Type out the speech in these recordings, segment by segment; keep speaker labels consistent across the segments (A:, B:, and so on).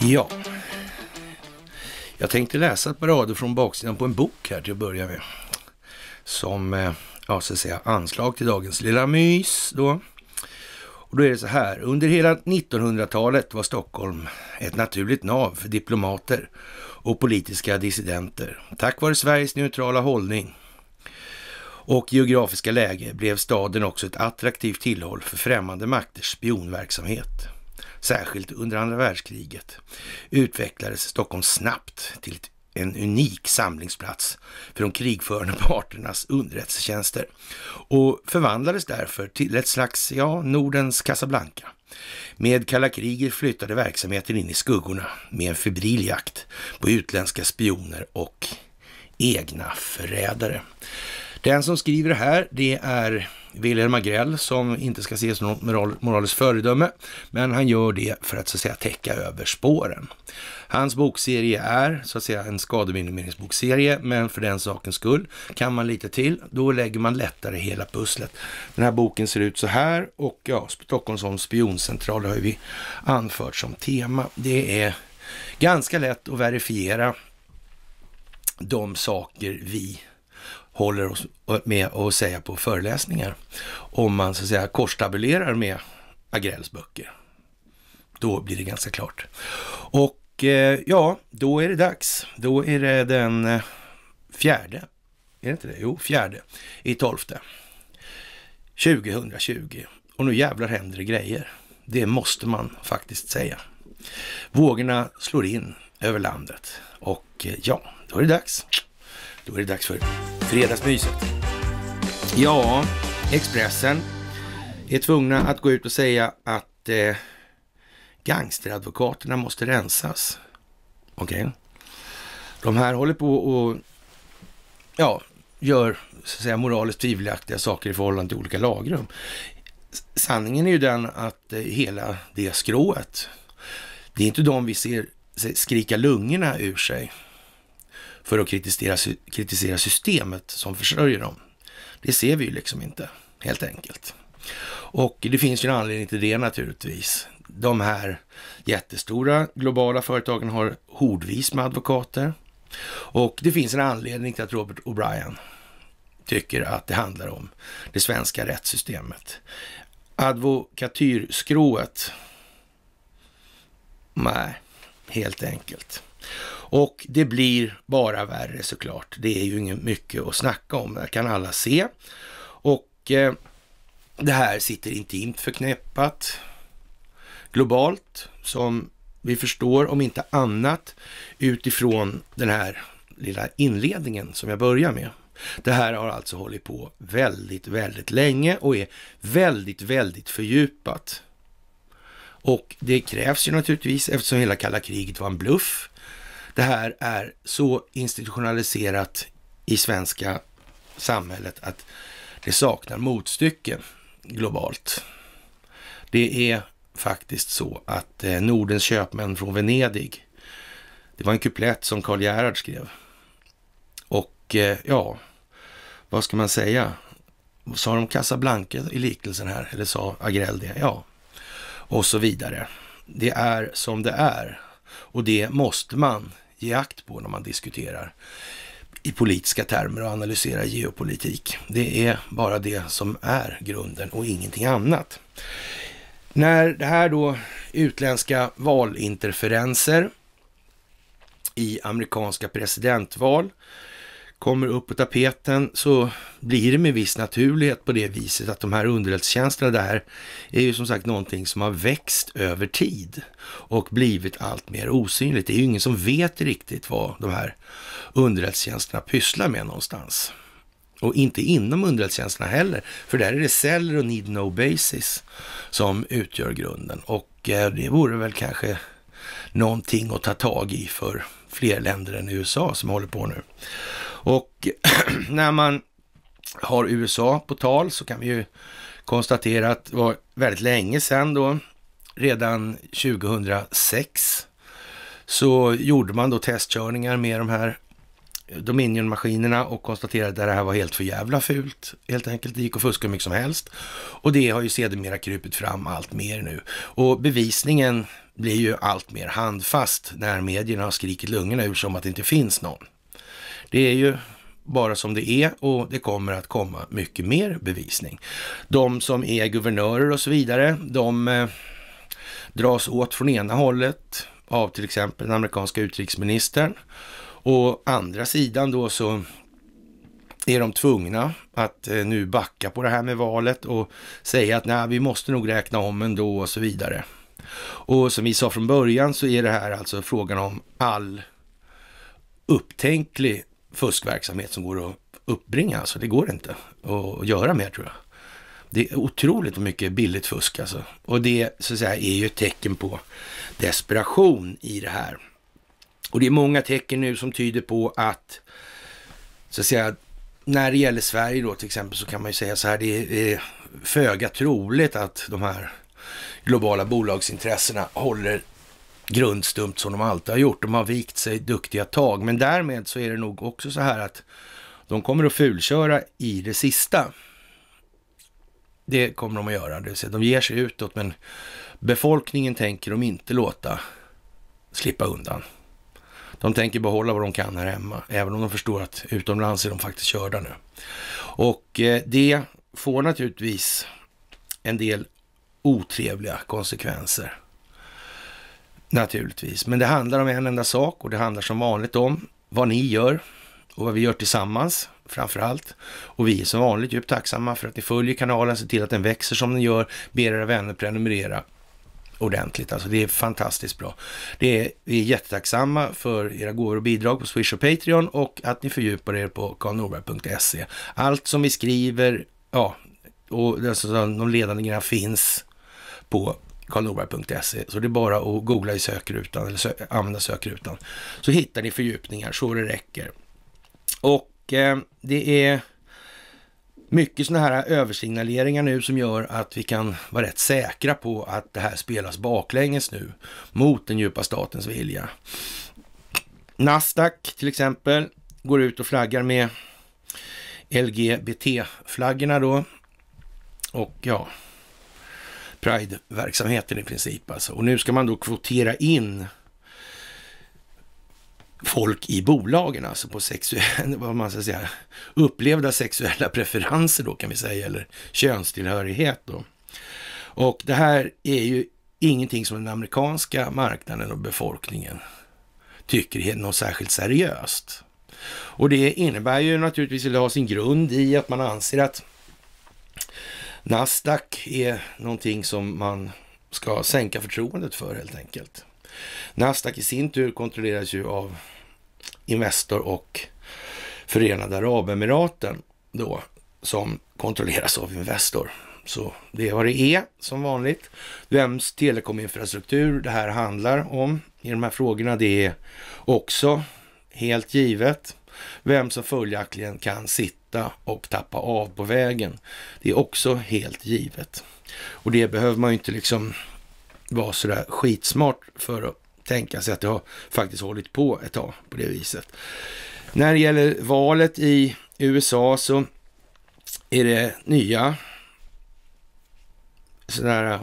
A: Ja. Jag tänkte läsa ett par rader från baksidan på en bok här till att börja med. Som, eh, ja så att säga, anslag till dagens lilla mys då. Och då är det så här. Under hela 1900-talet var Stockholm ett naturligt nav för diplomater och politiska dissidenter. Tack vare Sveriges neutrala hållning och geografiska läge blev staden också ett attraktivt tillhåll för främmande makters spionverksamhet. Särskilt under andra världskriget utvecklades Stockholm snabbt till en unik samlingsplats för de krigförande parternas underrättelsetjänster och förvandlades därför till ett slags, ja, Nordens Casablanca. Med kalla kriget flyttade verksamheten in i skuggorna med en febril jakt på utländska spioner och egna förrädare. Den som skriver det här, det är Wilhelm Agrell som inte ska ses som något moraliskt föredöme, men han gör det för att så att säga täcka över spåren. Hans bokserie är så att säga en skademinimeringsbokserie, men för den sakens skull kan man lite till, då lägger man lättare hela pusslet. Den här boken ser ut så här och ja, Stockholms spioncentral har vi anfört som tema. Det är ganska lätt att verifiera de saker vi håller oss eh, med att säga på föreläsningar. Om man så att säga korstabulerar med Agrells böcker. Då blir det ganska klart. Och eh, ja, då är det dags. Då är det den eh, fjärde, är det inte det? Jo, fjärde i tolfte. 2020. Och nu jävlar händer det grejer. Det måste man faktiskt säga. Vågorna slår in över landet och eh, ja, då är det dags. Då är det dags för Fredagsmyset. Ja, Expressen är tvungna att gå ut och säga att eh, gangsteradvokaterna måste rensas. Okej? Okay. De här håller på och ja, gör så att säga, moraliskt tvivelaktiga saker i förhållande till olika lagrum. Sanningen är ju den att eh, hela det skrået, det är inte de vi ser skrika lungorna ur sig för att kritisera, kritisera systemet som försörjer dem. Det ser vi ju liksom inte, helt enkelt. Och det finns ju en anledning till det naturligtvis. De här jättestora globala företagen har hordvis med advokater. Och det finns en anledning till att Robert O'Brien tycker att det handlar om det svenska rättssystemet. Advokatyrskrået? Nej, helt enkelt. Och det blir bara värre såklart. Det är ju inget mycket att snacka om. Det kan alla se. Och eh, det här sitter intimt förknäppat globalt som vi förstår, om inte annat utifrån den här lilla inledningen som jag börjar med. Det här har alltså hållit på väldigt, väldigt länge och är väldigt, väldigt fördjupat. Och det krävs ju naturligtvis, eftersom hela kalla kriget var en bluff, det här är så institutionaliserat i svenska samhället att det saknar motstycke globalt. Det är faktiskt så att eh, Nordens köpmän från Venedig, det var en kuplett som Karl Gerhard skrev. Och eh, ja, vad ska man säga? Sa de Casablanca i liknelsen här? Eller sa Agrell det? Ja, och så vidare. Det är som det är och det måste man ge akt på när man diskuterar i politiska termer och analyserar geopolitik. Det är bara det som är grunden och ingenting annat. När det här då utländska valinterferenser i amerikanska presidentval kommer upp på tapeten så blir det med viss naturlighet på det viset att de här underrättelsetjänsterna där är ju som sagt någonting som har växt över tid och blivit allt mer osynligt. Det är ju ingen som vet riktigt vad de här underrättelsetjänsterna pysslar med någonstans. Och inte inom underrättelsetjänsterna heller, för där är det celler och need no basis som utgör grunden. Och eh, det vore väl kanske någonting att ta tag i för fler länder än USA som håller på nu. Och när man har USA på tal så kan vi ju konstatera att det var väldigt länge sedan då, redan 2006, så gjorde man då testkörningar med de här Dominion-maskinerna och konstaterade att det här var helt för jävla fult. Helt enkelt, det gick att fuska hur mycket som helst. Och det har ju sedermera krupit fram allt mer nu. Och bevisningen blir ju allt mer handfast när medierna har skrikit lungorna ur som att det inte finns någon. Det är ju bara som det är och det kommer att komma mycket mer bevisning. De som är guvernörer och så vidare, de eh, dras åt från ena hållet av till exempel den amerikanska utrikesministern. Och andra sidan då så är de tvungna att eh, nu backa på det här med valet och säga att nej, vi måste nog räkna om ändå och så vidare. Och som vi sa från början så är det här alltså frågan om all upptänklig fuskverksamhet som går att uppbringa. Alltså, det går inte att göra mer tror jag. Det är otroligt mycket billigt fusk alltså. Och det så att säga, är ju ett tecken på desperation i det här. Och det är många tecken nu som tyder på att, så att säga, när det gäller Sverige då till exempel så kan man ju säga så här, det är föga troligt att de här globala bolagsintressena håller grundstumt som de alltid har gjort. De har vikt sig duktiga tag, men därmed så är det nog också så här att de kommer att fulköra i det sista. Det kommer de att göra, det vill säga de ger sig utåt, men befolkningen tänker de inte låta slippa undan. De tänker behålla vad de kan här hemma, även om de förstår att utomlands är de faktiskt körda nu. Och eh, det får naturligtvis en del otrevliga konsekvenser. Naturligtvis, men det handlar om en enda sak och det handlar som vanligt om vad ni gör och vad vi gör tillsammans framför allt. Och vi är som vanligt djupt tacksamma för att ni följer kanalen, ser till att den växer som den gör, ber era vänner prenumerera ordentligt. Alltså det är fantastiskt bra. Det är, vi är jättetacksamma för era gåvor och bidrag på Swish och Patreon och att ni fördjupar er på karlnorberg.se. Allt som vi skriver, ja, och alltså, de ledande grejerna finns på karlnorberg.se. Så det är bara att googla i sökrutan eller sö använda sökrutan. Så hittar ni fördjupningar så det räcker. Och eh, det är mycket sådana här översignaleringar nu som gör att vi kan vara rätt säkra på att det här spelas baklänges nu mot den djupa statens vilja. Nasdaq till exempel går ut och flaggar med LGBT-flaggorna då. Och ja, Pride-verksamheten i princip. Alltså. Och nu ska man då kvotera in folk i bolagen, alltså på sexuella, vad man ska säga, upplevda sexuella preferenser då kan vi säga, eller könstillhörighet då. Och det här är ju ingenting som den amerikanska marknaden och befolkningen tycker är något särskilt seriöst. Och det innebär ju naturligtvis, eller har sin grund i att man anser att Nasdaq är någonting som man ska sänka förtroendet för helt enkelt. Nasdaq i sin tur kontrolleras ju av Investor och Förenade Arabemiraten då, som kontrolleras av Investor. Så det är vad det är som vanligt. Vems telekominfrastruktur det här handlar om i de här frågorna, det är också helt givet. Vem som följaktligen kan sitta stöta och tappa av på vägen. Det är också helt givet. Och det behöver man ju inte liksom vara sådär skitsmart för att tänka sig att det har faktiskt hållit på ett tag på det viset. När det gäller valet i USA så är det nya sådana äh,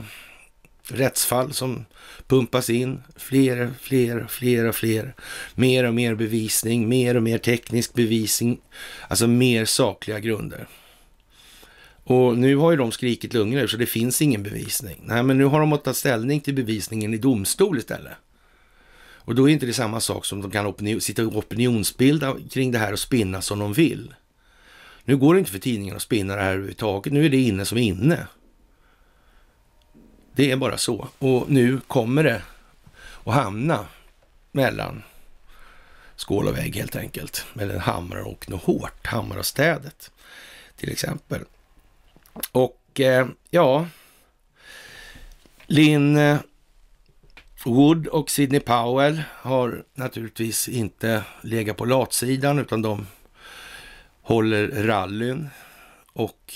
A: rättsfall som pumpas in fler, fler, fler och fler. Mer och mer bevisning, mer och mer teknisk bevisning, alltså mer sakliga grunder. Och nu har ju de skrikit lugnare så det finns ingen bevisning. Nej, men nu har de tagit ställning till bevisningen i domstol istället. Och då är inte det samma sak som de kan opinion, sitta och opinionsbilda kring det här och spinna som de vill. Nu går det inte för tidningen att spinna det här överhuvudtaget. Nu är det inne som inne. Det är bara så. Och nu kommer det att hamna mellan skål och vägg helt enkelt. Mellan Hammar och något hårt, Hammar och städet till exempel. Och eh, ja, Linn eh, Wood och Sidney Powell har naturligtvis inte legat på latsidan utan de håller rallyn och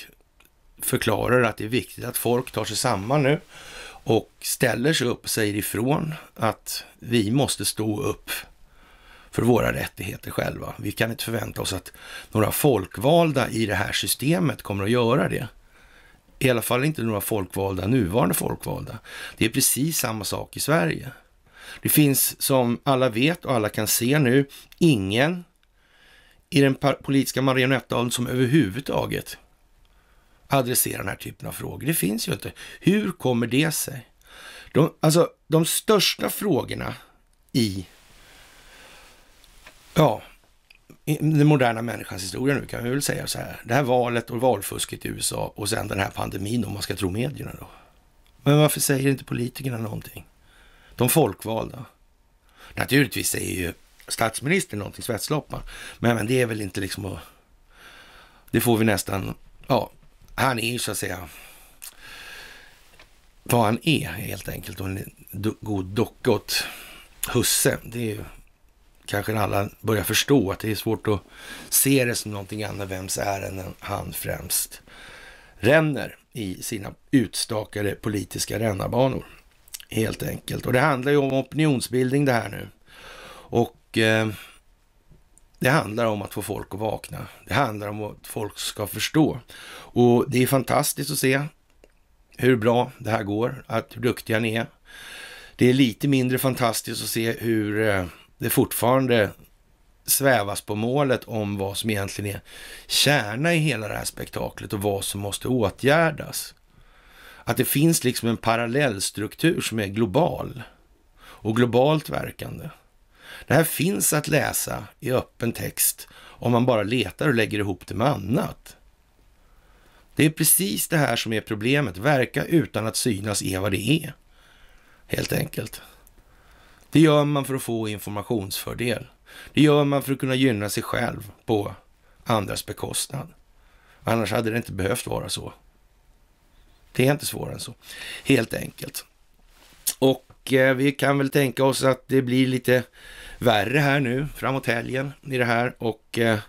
A: förklarar att det är viktigt att folk tar sig samman nu och ställer sig upp och säger ifrån att vi måste stå upp för våra rättigheter själva. Vi kan inte förvänta oss att några folkvalda i det här systemet kommer att göra det. I alla fall inte några folkvalda, nuvarande folkvalda. Det är precis samma sak i Sverige. Det finns, som alla vet och alla kan se nu, ingen i den politiska marionettadeln som överhuvudtaget adressera den här typen av frågor. Det finns ju inte. Hur kommer det sig? De, alltså, de största frågorna i ja, den moderna människans historia nu kan vi väl säga så här. Det här valet och valfusket i USA och sen den här pandemin om man ska tro medierna då. Men varför säger inte politikerna någonting? De folkvalda. Naturligtvis säger ju statsministern någonting, svetsloppan. Men, men det är väl inte liksom att... Det får vi nästan... Ja, han är ju så att säga vad han är helt enkelt. Och en do god docka åt husse. Det är ju kanske alla börjar förstå att det är svårt att se det som någonting annat, vems ärenden han främst ränner i sina utstakade politiska rännarbanor. Helt enkelt. Och det handlar ju om opinionsbildning det här nu. Och eh, det handlar om att få folk att vakna. Det handlar om att folk ska förstå. Och det är fantastiskt att se hur bra det här går, att hur duktiga ni är. Det är lite mindre fantastiskt att se hur eh, det fortfarande svävas på målet om vad som egentligen är kärna i hela det här spektaklet och vad som måste åtgärdas. Att det finns liksom en parallellstruktur som är global och globalt verkande. Det här finns att läsa i öppen text om man bara letar och lägger ihop det med annat. Det är precis det här som är problemet. Verka utan att synas är vad det är. Helt enkelt. Det gör man för att få informationsfördel. Det gör man för att kunna gynna sig själv på andras bekostnad. Annars hade det inte behövt vara så. Det är inte svårare än så, helt enkelt. Och eh, vi kan väl tänka oss att det blir lite värre här nu framåt helgen i det här och eh,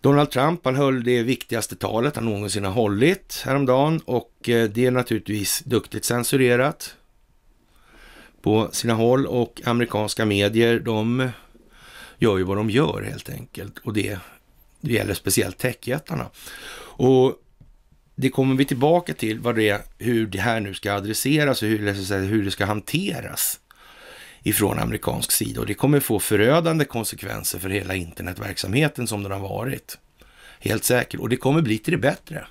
A: Donald Trump han höll det viktigaste talet han någonsin har hållit häromdagen och eh, det är naturligtvis duktigt censurerat på sina håll och amerikanska medier de gör ju vad de gör helt enkelt och det, det gäller speciellt techjättarna. Och det kommer vi tillbaka till vad det är, hur det här nu ska adresseras och hur, hur det ska hanteras ifrån amerikansk sida och det kommer få förödande konsekvenser för hela internetverksamheten som den har varit. Helt säkert. Och det kommer bli till det bättre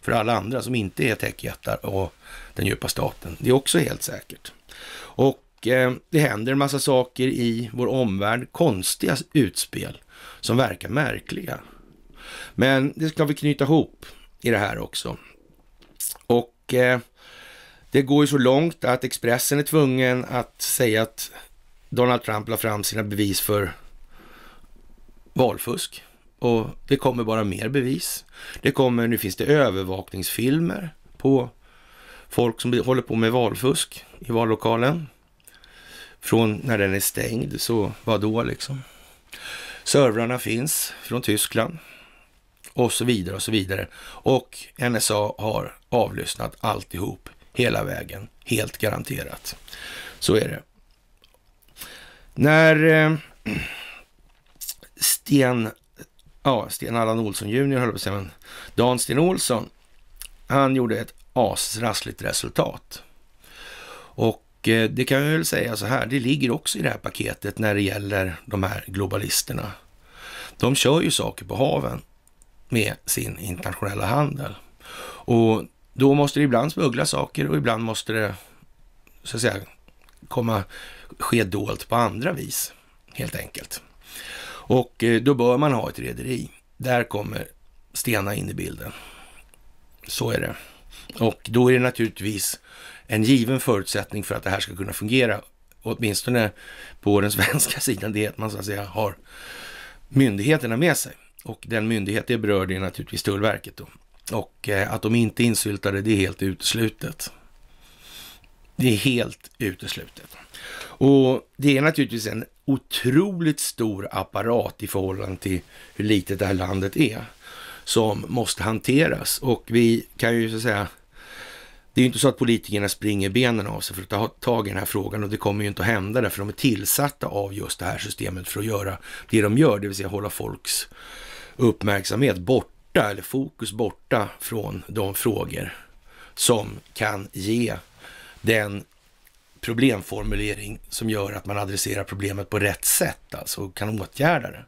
A: för alla andra som inte är techjättar och den djupa staten. Det är också helt säkert. Och eh, det händer en massa saker i vår omvärld, konstiga utspel som verkar märkliga. Men det ska vi knyta ihop i det här också. Och eh, det går ju så långt att Expressen är tvungen att säga att Donald Trump la fram sina bevis för valfusk. Och det kommer bara mer bevis. Det kommer, nu finns det övervakningsfilmer på folk som håller på med valfusk i vallokalen. Från när den är stängd, så vad då liksom? Servrarna finns från Tyskland och så vidare och så vidare. Och NSA har avlyssnat alltihop hela vägen. Helt garanterat. Så är det. När eh, Sten, ja, Sten Allan Olsson junior, höll på att säga, men Dan Sten Olsson, han gjorde ett asrassligt resultat. Och eh, det kan jag väl säga så här, det ligger också i det här paketet när det gäller de här globalisterna. De kör ju saker på haven med sin internationella handel. Och då måste det ibland smugglas saker och ibland måste det så att säga komma ske dolt på andra vis helt enkelt. Och eh, då bör man ha ett rederi. Där kommer Stena in i bilden. Så är det. Och då är det naturligtvis en given förutsättning för att det här ska kunna fungera, åtminstone på den svenska sidan, det är att man så att säga har myndigheterna med sig. Och den myndighet det berör det är naturligtvis Tullverket då. Och eh, att de inte är insyltade, det är helt uteslutet. Det är helt uteslutet. Och det är naturligtvis en otroligt stor apparat i förhållande till hur litet det här landet är som måste hanteras. Och vi kan ju så att säga, det är ju inte så att politikerna springer benen av sig för att ta tag i den här frågan och det kommer ju inte att hända därför de är tillsatta av just det här systemet för att göra det de gör, det vill säga hålla folks uppmärksamhet bort borta eller fokus borta från de frågor som kan ge den problemformulering som gör att man adresserar problemet på rätt sätt, alltså kan åtgärda det.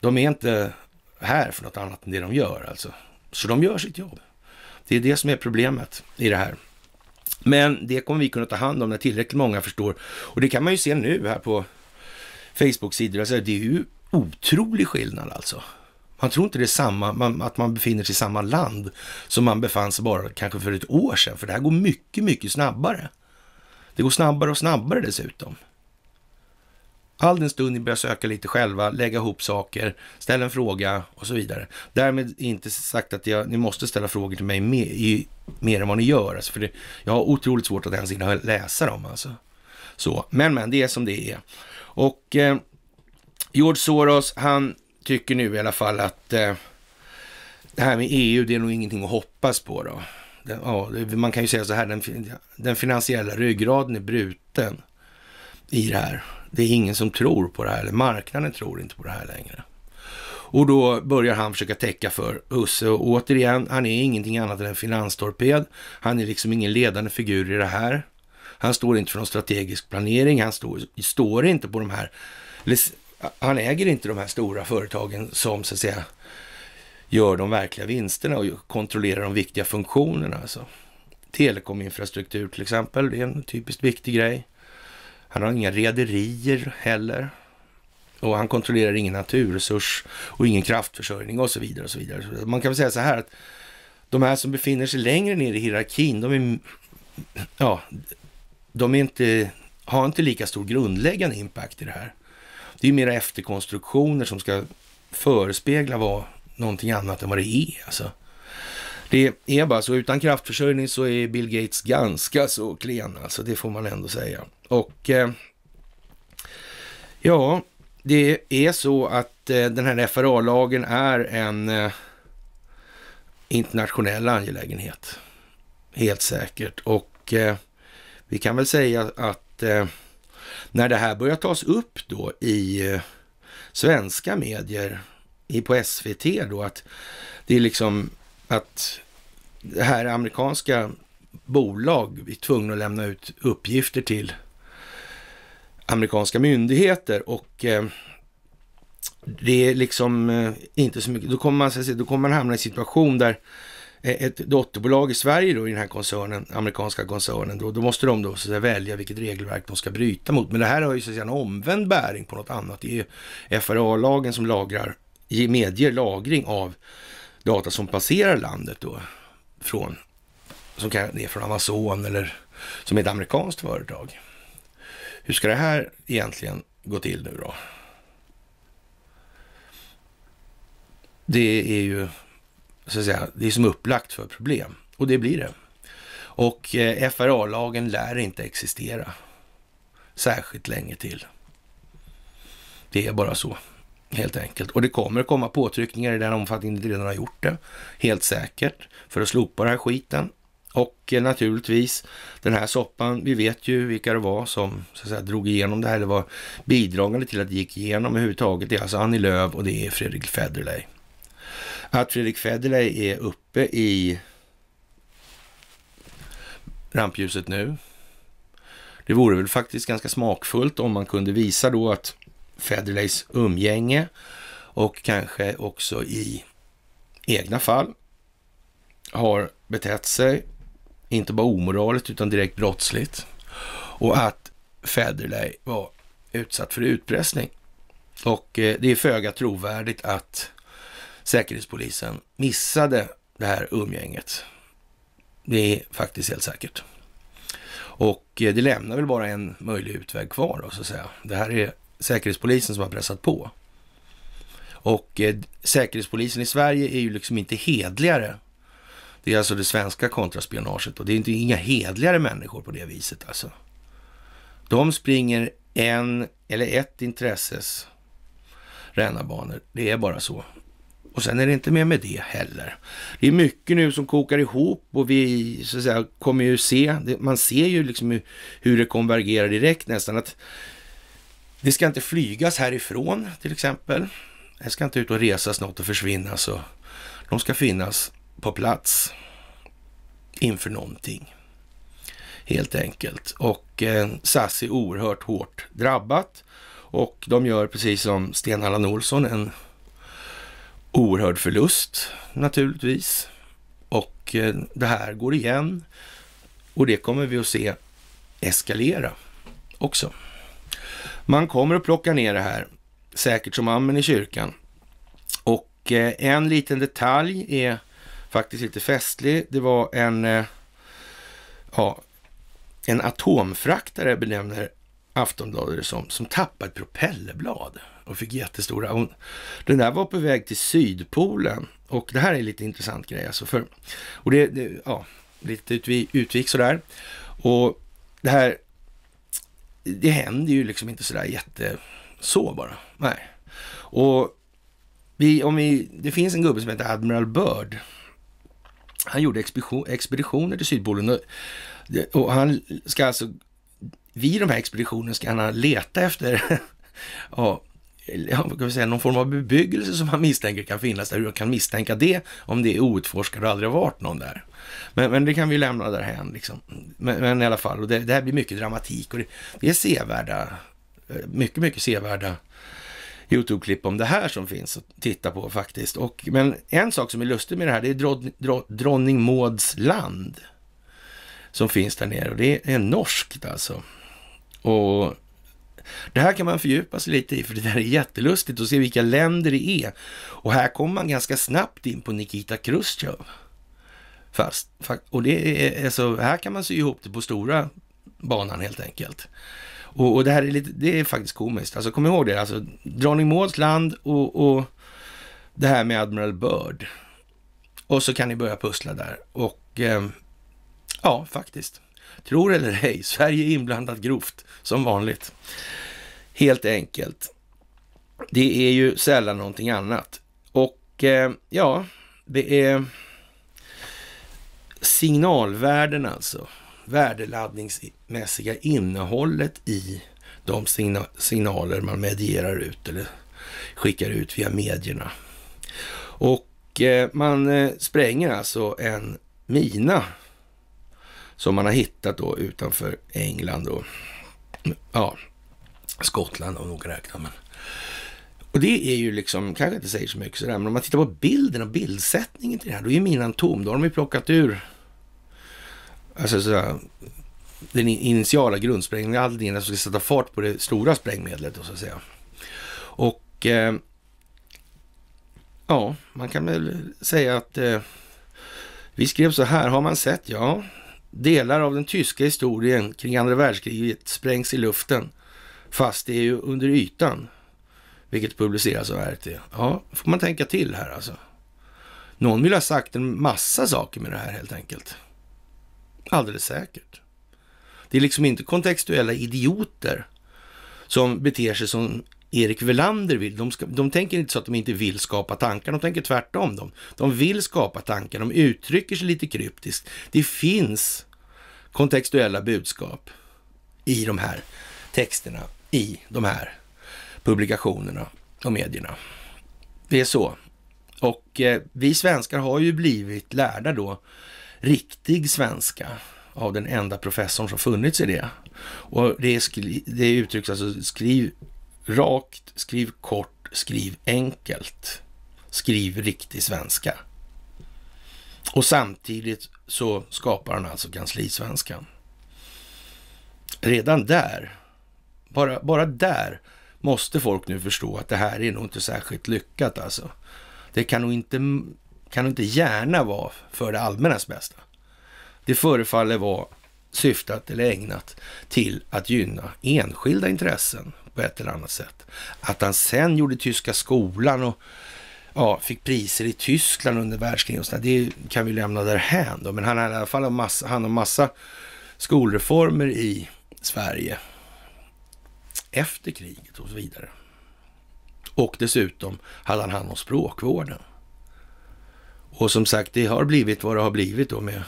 A: De är inte här för något annat än det de gör alltså. Så de gör sitt jobb. Det är det som är problemet i det här. Men det kommer vi kunna ta hand om när tillräckligt många förstår. Och det kan man ju se nu här på Facebook-sidor. Alltså, det är ju otrolig skillnad alltså man tror inte det är samma, man, att man befinner sig i samma land som man befann sig bara kanske för ett år sedan. För det här går mycket, mycket snabbare. Det går snabbare och snabbare dessutom. All den stund ni börjar söka lite själva, lägga ihop saker, ställa en fråga och så vidare. Därmed inte sagt att jag, ni måste ställa frågor till mig mer, i, mer än vad ni gör. Alltså, för det, jag har otroligt svårt att ens hinna läsa dem. Alltså. Så, men men, det är som det är. Och eh, George Soros, han tycker nu i alla fall att eh, det här med EU, det är nog ingenting att hoppas på då. Den, ja, man kan ju säga så här, den, den finansiella ryggraden är bruten i det här. Det är ingen som tror på det här, eller marknaden tror inte på det här längre. Och då börjar han försöka täcka för Husse. Och återigen, han är ingenting annat än en finanstorped. Han är liksom ingen ledande figur i det här. Han står inte för någon strategisk planering. Han står, står inte på de här han äger inte de här stora företagen som så att säga gör de verkliga vinsterna och kontrollerar de viktiga funktionerna. Alltså. Telekominfrastruktur till exempel, det är en typiskt viktig grej. Han har inga rederier heller. Och han kontrollerar ingen naturresurs och ingen kraftförsörjning och så vidare. och så vidare. Man kan väl säga så här att de här som befinner sig längre ner i hierarkin, de är, ja, de är inte, har inte lika stor grundläggande impact i det här. Det är ju mera efterkonstruktioner som ska förespegla vad någonting annat än vad det är. Alltså. Det är bara så, utan kraftförsörjning så är Bill Gates ganska så klen, alltså det får man ändå säga. Och eh, ja, det är så att eh, den här FRA-lagen är en eh, internationell angelägenhet, helt säkert. Och eh, vi kan väl säga att eh, när det här börjar tas upp då i eh, svenska medier, på SVT då, att det är liksom att det här amerikanska bolag är tvungna att lämna ut uppgifter till amerikanska myndigheter och eh, det är liksom eh, inte så mycket. Då kommer man, då kommer man hamna i en situation där Eh, ett dotterbolag i Sverige då, i den här koncernen, amerikanska koncernen, då, då måste de då så välja vilket regelverk de ska bryta mot. Men det här har ju så att säga en omvänd bäring på något annat. Det är FRA-lagen som lagrar, medger lagring av data som passerar landet då, från, som kan, är från Amazon eller som är ett amerikanskt företag. Hur ska det här egentligen gå till nu då? Det är ju så att säga, det är som upplagt för problem. Och det blir det. Och eh, FRA-lagen lär inte existera särskilt länge till. Det är bara så, helt enkelt. Och det kommer att komma påtryckningar i den omfattningen. det redan har gjort det, helt säkert, för att slopa den här skiten. Och eh, naturligtvis den här soppan, vi vet ju vilka det var som så att säga, drog igenom det här, eller var bidragande till att det gick igenom överhuvudtaget. Det är alltså Annie Lööf och det är Fredrik Federley att Fredrik Federley är uppe i rampljuset nu. Det vore väl faktiskt ganska smakfullt om man kunde visa då att Federleys umgänge och kanske också i egna fall har betett sig, inte bara omoraliskt utan direkt brottsligt. Och att Federley var utsatt för utpressning. Och eh, det är föga trovärdigt att Säkerhetspolisen missade det här umgänget. Det är faktiskt helt säkert. Och eh, det lämnar väl bara en möjlig utväg kvar då, så att säga. Det här är Säkerhetspolisen som har pressat på. Och eh, Säkerhetspolisen i Sverige är ju liksom inte hedligare. Det är alltså det svenska kontraspionaget och det är inte inga hedligare människor på det viset alltså. De springer en eller ett intresses rännarbanor. Det är bara så. Och sen är det inte mer med det heller. Det är mycket nu som kokar ihop och vi så att säga, kommer ju se, man ser ju liksom hur det konvergerar direkt nästan. att Det ska inte flygas härifrån till exempel. Det ska inte ut och resas något och försvinna. Så de ska finnas på plats inför någonting. Helt enkelt. Och eh, SAS är oerhört hårt drabbat. Och de gör precis som Sten Allan Olsson, en oerhörd förlust naturligtvis. Och eh, det här går igen och det kommer vi att se eskalera också. Man kommer att plocka ner det här, säkert som amen i kyrkan. Och eh, en liten detalj är faktiskt lite festlig. Det var en, eh, ja, en atomfraktare benämner Aftonbladet som, som tappade ett propellerblad och fick jättestora. Hon, den där var på väg till Sydpolen och det här är lite intressant grej alltså. För, och det, det ja, lite utvik, sådär. Och det här, det händer ju liksom inte sådär jätte så bara. Nej. Och vi, om vi, det finns en gubbe som heter Admiral Bird. Han gjorde expedition, expeditioner till Sydpolen och, och han ska alltså vid de här expeditionerna ska han leta efter ja, kan vi säga, någon form av bebyggelse som man misstänker kan finnas där. Hur kan misstänka det om det är outforskat och aldrig har varit någon där? Men, men det kan vi lämna därhen. Liksom. Men, men, i alla fall, och det, det, här blir mycket dramatik och det, det är sevärda, eh, mycket, mycket sevärda YouTube-klipp om det här som finns att titta på faktiskt. Och, men en sak som är lustig med det här, det är drod, drod, Dronning Mauds land som finns där nere och det är norskt alltså. Och det här kan man fördjupa sig lite i, för det där är jättelustigt att se vilka länder det är. Och här kommer man ganska snabbt in på Nikita Khrushchev. Fast, och det är, alltså, här kan man sy ihop det på stora banan helt enkelt. Och, och det här är, lite, det är faktiskt komiskt. Alltså kom ihåg det, alltså drottning Mauds land och, och det här med Admiral Byrd. Och så kan ni börja pussla där. Och eh, ja, faktiskt. Tror eller ej, Sverige är inblandat grovt som vanligt. Helt enkelt. Det är ju sällan någonting annat. Och eh, ja, det är signalvärden alltså. Värdeladdningsmässiga innehållet i de signaler man medierar ut eller skickar ut via medierna. Och eh, man eh, spränger alltså en mina som man har hittat då utanför England och ja, Skottland om nog räknar man. Och det är ju liksom, kanske inte säger så mycket sådär, men om man tittar på bilden och bildsättningen till det här, då är ju minan tom. Då har de ju plockat ur alltså sådär, den initiala grundsprängningen, allting den som ska sätta fart på det stora sprängmedlet. Då, så att säga. Och eh, ja, man kan väl säga att eh, vi skrev så här, har man sett? Ja, Delar av den tyska historien kring andra världskriget sprängs i luften, fast det är ju under ytan. Vilket publiceras av RT. Ja, får man tänka till här alltså. Någon vill ha sagt en massa saker med det här helt enkelt. Alldeles säkert. Det är liksom inte kontextuella idioter som beter sig som Erik Velander vill. De, ska, de tänker inte så att de inte vill skapa tankar, de tänker tvärtom. De, de vill skapa tankar, de uttrycker sig lite kryptiskt. Det finns kontextuella budskap i de här texterna, i de här publikationerna och medierna. Det är så. Och eh, vi svenskar har ju blivit lärda då riktig svenska av den enda professorn som funnits i det. Och det, är skri- det uttrycks alltså skriv rakt, skriv kort, skriv enkelt. Skriv riktig svenska. Och samtidigt så skapar han alltså kanslisvenskan. Redan där, bara, bara där måste folk nu förstå att det här är nog inte särskilt lyckat alltså. Det kan nog inte, kan nog inte gärna vara för det allmännas bästa. Det förefaller vara syftat eller ägnat till att gynna enskilda intressen på ett eller annat sätt. Att han sen gjorde Tyska skolan och ja, fick priser i Tyskland under världskriget det kan vi lämna därhän då. Men han har i alla fall massa, han har massa skolreformer i Sverige efter kriget och så vidare. Och dessutom hade han hand om språkvården. Och som sagt, det har blivit vad det har blivit då med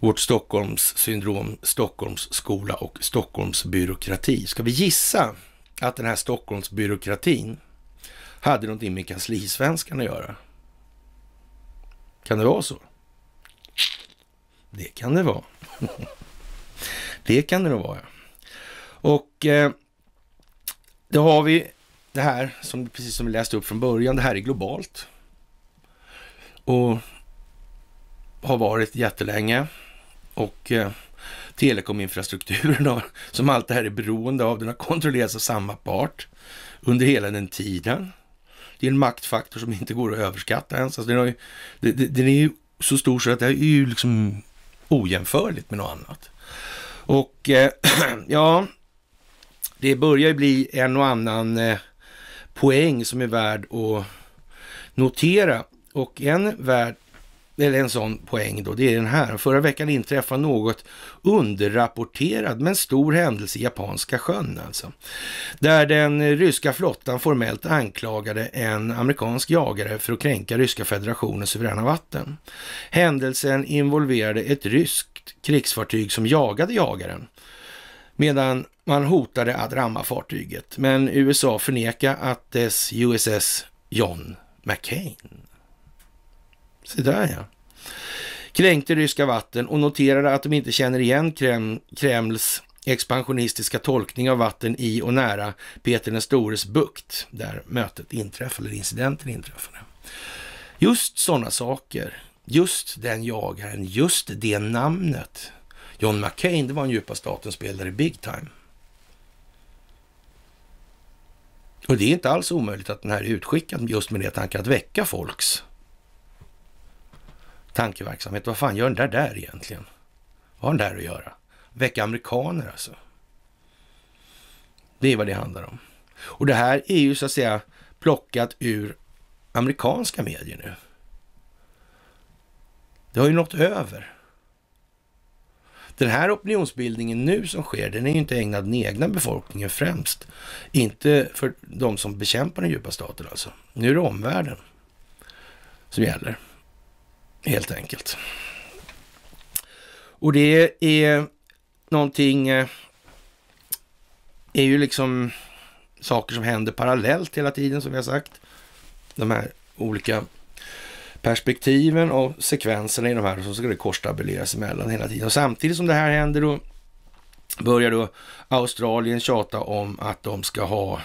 A: vårt Stockholms syndrom, Stockholms skola och Stockholms byråkrati. Ska vi gissa att den här Stockholms byråkratin hade någonting med kanslisvenskan att göra? Kan det vara så? Det kan det vara. det kan det nog vara. Och eh, då har vi det här, som, precis som vi läste upp från början, det här är globalt. Och har varit jättelänge och eh, telekominfrastrukturen då, som allt det här är beroende av, den har kontrollerats av samma part under hela den tiden. Det är en maktfaktor som inte går att överskatta ens. Alltså, den, har ju, den är ju så stor så att det är ju liksom ojämförligt med något annat. Och eh, ja, det börjar ju bli en och annan eh, poäng som är värd att notera. Och en värd eller en sån poäng då, det är den här. Förra veckan inträffade något underrapporterad men stor händelse i japanska sjön alltså. Där den ryska flottan formellt anklagade en amerikansk jagare för att kränka ryska federationens suveräna vatten. Händelsen involverade ett ryskt krigsfartyg som jagade jagaren medan man hotade att ramma fartyget. Men USA förnekade att dess USS John McCain Se där ja. Kränkte ryska vatten och noterade att de inte känner igen Krem, Kremls expansionistiska tolkning av vatten i och nära Peter den stores bukt, där mötet inträffade, eller incidenten inträffade. Just sådana saker, just den jagaren, just det namnet. John McCain, det var en djupa statens spelare big time. Och det är inte alls omöjligt att den här är utskickad just med det tanken att väcka folks tankeverksamhet. Vad fan gör den där där egentligen? Vad har den där att göra? Väcka amerikaner alltså. Det är vad det handlar om. Och det här är ju så att säga plockat ur amerikanska medier nu. Det har ju nått över. Den här opinionsbildningen nu som sker, den är ju inte ägnad den egna befolkningen främst. Inte för de som bekämpar den djupa staten alltså. Nu är det omvärlden som gäller. Helt enkelt. Och det är någonting, eh, är ju liksom saker som händer parallellt hela tiden som vi har sagt. De här olika perspektiven och sekvenserna i de här, så ska det korstabuleras emellan hela tiden. Och samtidigt som det här händer då börjar då Australien tjata om att de ska ha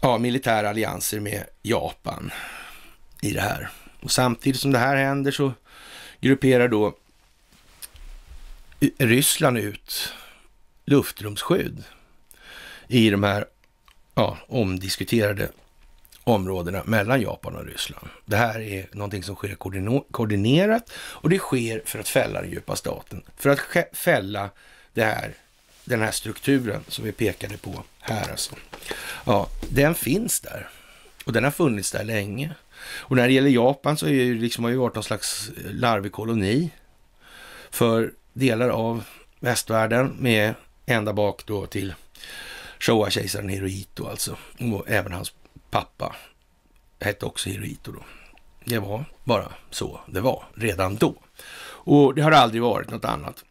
A: ja, militära allianser med Japan i det här. Och samtidigt som det här händer så grupperar då Ryssland ut luftrumsskydd i de här ja, omdiskuterade områdena mellan Japan och Ryssland. Det här är någonting som sker koordinerat och det sker för att fälla den djupa staten. För att fälla det här, den här strukturen som vi pekade på här alltså. Ja, den finns där och den har funnits där länge. Och när det gäller Japan så är det liksom, har ju varit någon slags larvig koloni för delar av västvärlden med ända bak då till Showa-kejsaren Hirohito alltså. Och även hans pappa hette också Hirohito då. Det var bara så det var redan då. Och det har aldrig varit något annat.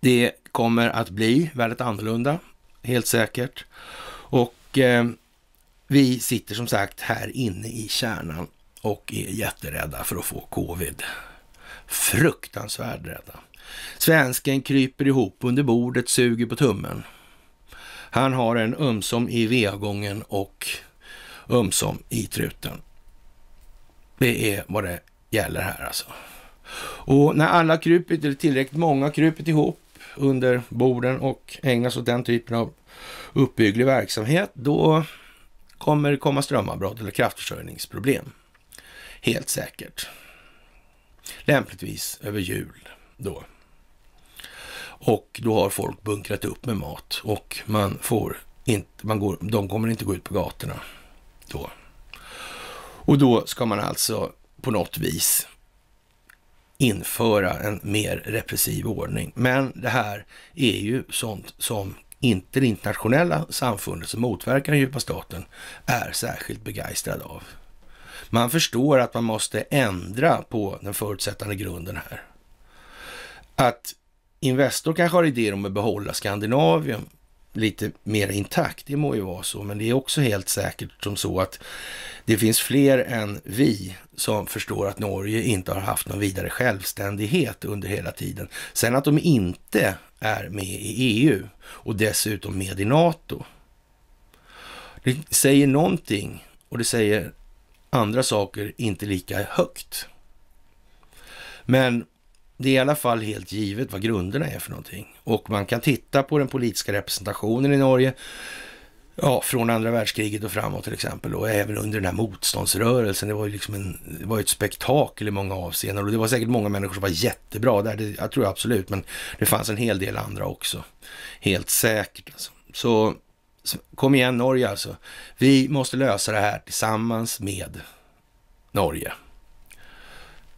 A: Det kommer att bli väldigt annorlunda, helt säkert. Och eh, vi sitter som sagt här inne i kärnan och är jätterädda för att få covid. Fruktansvärt rädda. Svensken kryper ihop under bordet, suger på tummen. Han har en ömsom i veagången och ömsom i truten.
B: Det är vad det
A: gäller här alltså. Och när alla krupit, eller tillräckligt många krupit ihop under borden och ägnas åt den typen av uppbygglig verksamhet, då kommer det komma strömavbrott eller kraftförsörjningsproblem. Helt säkert. Lämpligtvis över jul då. Och då har folk bunkrat upp med mat och man får inte, man går, de kommer inte gå ut på gatorna då. Och då ska man alltså på något vis införa en mer repressiv ordning. Men det här är ju sånt som inte det internationella samfundet som motverkar den djupa staten är särskilt begeistrad av. Man förstår att man måste ändra på den förutsättande grunden här. Att Investor kanske har idéer om att behålla Skandinavien lite mer intakt. Det må ju vara så, men det är också helt säkert som så att det finns fler än vi som förstår att Norge inte har haft någon vidare självständighet under hela tiden. Sen att de inte är med i EU och dessutom med i NATO. Det säger någonting och det säger andra saker inte lika högt. Men det är i alla fall helt givet vad grunderna är för någonting. Och man kan titta på den politiska representationen i Norge ja, från andra världskriget och framåt till exempel. Och även under den här motståndsrörelsen. Det var ju liksom en, det var ett spektakel i många avseenden. Och det var säkert många människor som var jättebra där. Det, jag tror absolut. Men det fanns en hel del andra också. Helt säkert. Alltså. Så, så kom igen Norge alltså. Vi måste lösa det här tillsammans med Norge.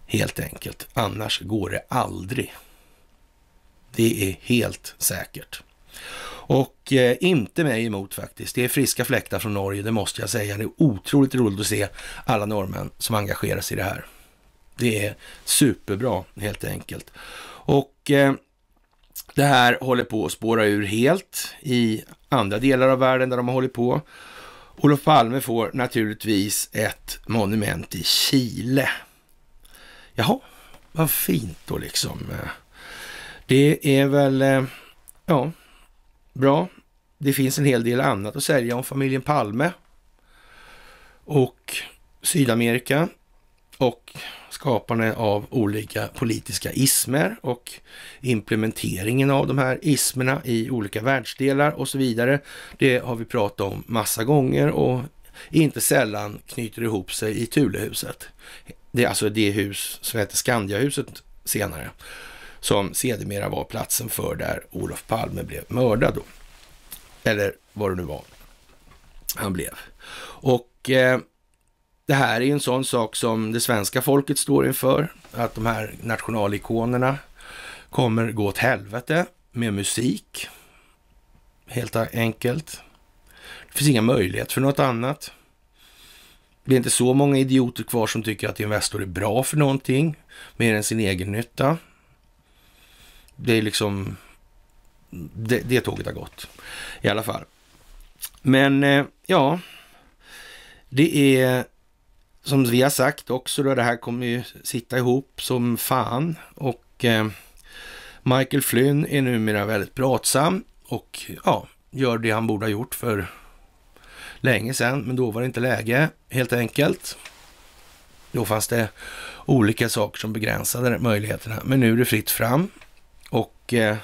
A: Helt enkelt. Annars går det aldrig. Det är helt säkert. Och eh, inte mig emot faktiskt. Det är friska fläktar från Norge, det måste jag säga. Det är otroligt roligt att se alla norrmän som engagerar sig i det här. Det är superbra helt enkelt. Och eh, det här håller på att spåra ur helt i andra delar av världen där de har hållit på. Olof Palme får naturligtvis ett monument i Chile Jaha, vad fint då liksom. Det är väl, eh, ja, bra. Det finns en hel del annat att säga om familjen Palme och Sydamerika och skapande av olika politiska ismer och implementeringen av de här ismerna i olika världsdelar och så vidare. Det har vi pratat om massa gånger och inte sällan knyter ihop sig i Tulehuset. Det är alltså det hus som hette Skandiahuset senare, som sedermera var platsen för där Olof Palme blev mördad. Då. Eller vad det nu var han blev. Och eh, det här är ju en sån sak som det svenska folket står inför, att de här nationalikonerna kommer gå åt helvete med musik. Helt enkelt. Det finns inga möjligheter för något annat. Det är inte så många idioter kvar som tycker att Investor är bra för någonting, mer än sin egen nytta. Det är liksom, det, det tåget har gått i alla fall. Men eh, ja, det är som vi har sagt också då, det här kommer ju sitta ihop som fan och eh, Michael Flynn är numera väldigt pratsam och ja, gör det han borde ha gjort för länge sedan, men då var det inte läge helt enkelt. Då fanns det olika saker som begränsade möjligheterna, men nu är det fritt fram och eh,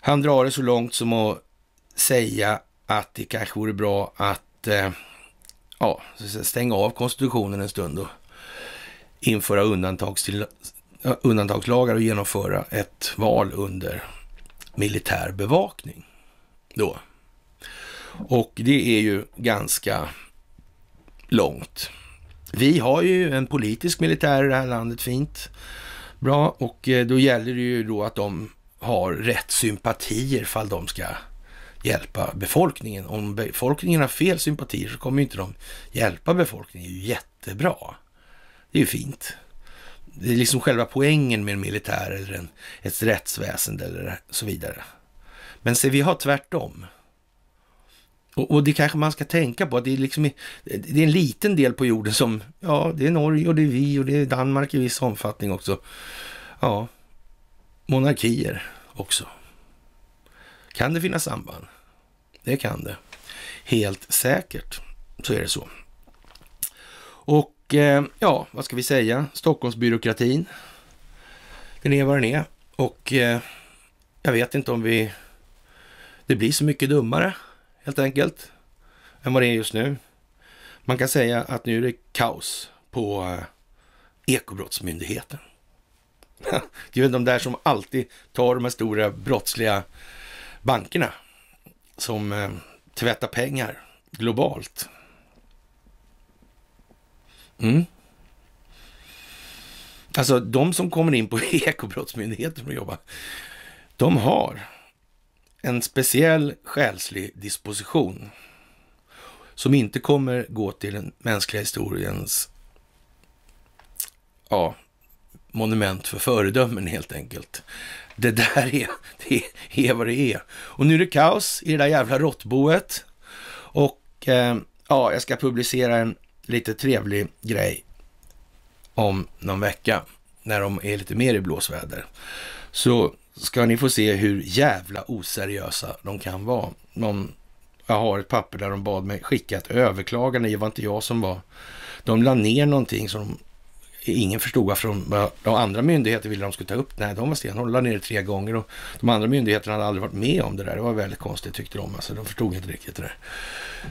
A: han drar det så långt som att säga att det kanske vore bra att eh, ja, stänga av konstitutionen en stund och införa undantagslagar och genomföra ett val under militär bevakning. Då. Och det är ju ganska långt. Vi har ju en politisk militär i det här landet, fint. Bra, och eh, då gäller det ju då att de har rätt sympatier fall de ska hjälpa befolkningen. Om befolkningen har fel sympatier så kommer ju inte de hjälpa befolkningen. Det är ju jättebra. Det är ju fint. Det är liksom själva poängen med en militär eller en, ett rättsväsende eller så vidare. Men se, vi har tvärtom. Och, och, det kanske man ska tänka på att det är, liksom, det är en liten del på jorden som, ja, det är Norge och det är vi och det är Danmark i viss omfattning också. Ja, monarkier också. Kan det finnas samband? Det kan det. Helt säkert så är det så. Och eh, ja, vad ska vi säga? Stockholmsbyråkratin. Den är vad den är och eh, jag vet inte om vi... Det blir så mycket dummare helt enkelt än vad det är just nu. Man kan säga att nu är det kaos på eh, Ekobrottsmyndigheten. Det är väl de där som alltid tar de här stora brottsliga bankerna som eh, tvättar pengar globalt. Mm. Alltså de som kommer in på Ekobrottsmyndigheten och jobbar, de har en speciell själslig disposition som inte kommer gå till den mänskliga historiens ja, monument för föredömen helt enkelt. Det där är, det är vad det är. Och nu är det kaos i det där jävla råttboet. Och eh, ja, jag ska publicera en lite trevlig grej om någon vecka när de är lite mer i blåsväder. Så ska ni få se hur jävla oseriösa de kan vara. De, jag har ett papper där de bad mig skicka ett överklagande. Det var inte jag som var... De la ner någonting som de, ingen förstod varför de, de andra myndigheter ville de skulle ta upp. Nej, de var stenhårda. De la ner det tre gånger och de andra myndigheterna hade aldrig varit med om det där. Det var väldigt konstigt tyckte de. Alltså, de förstod inte riktigt det där.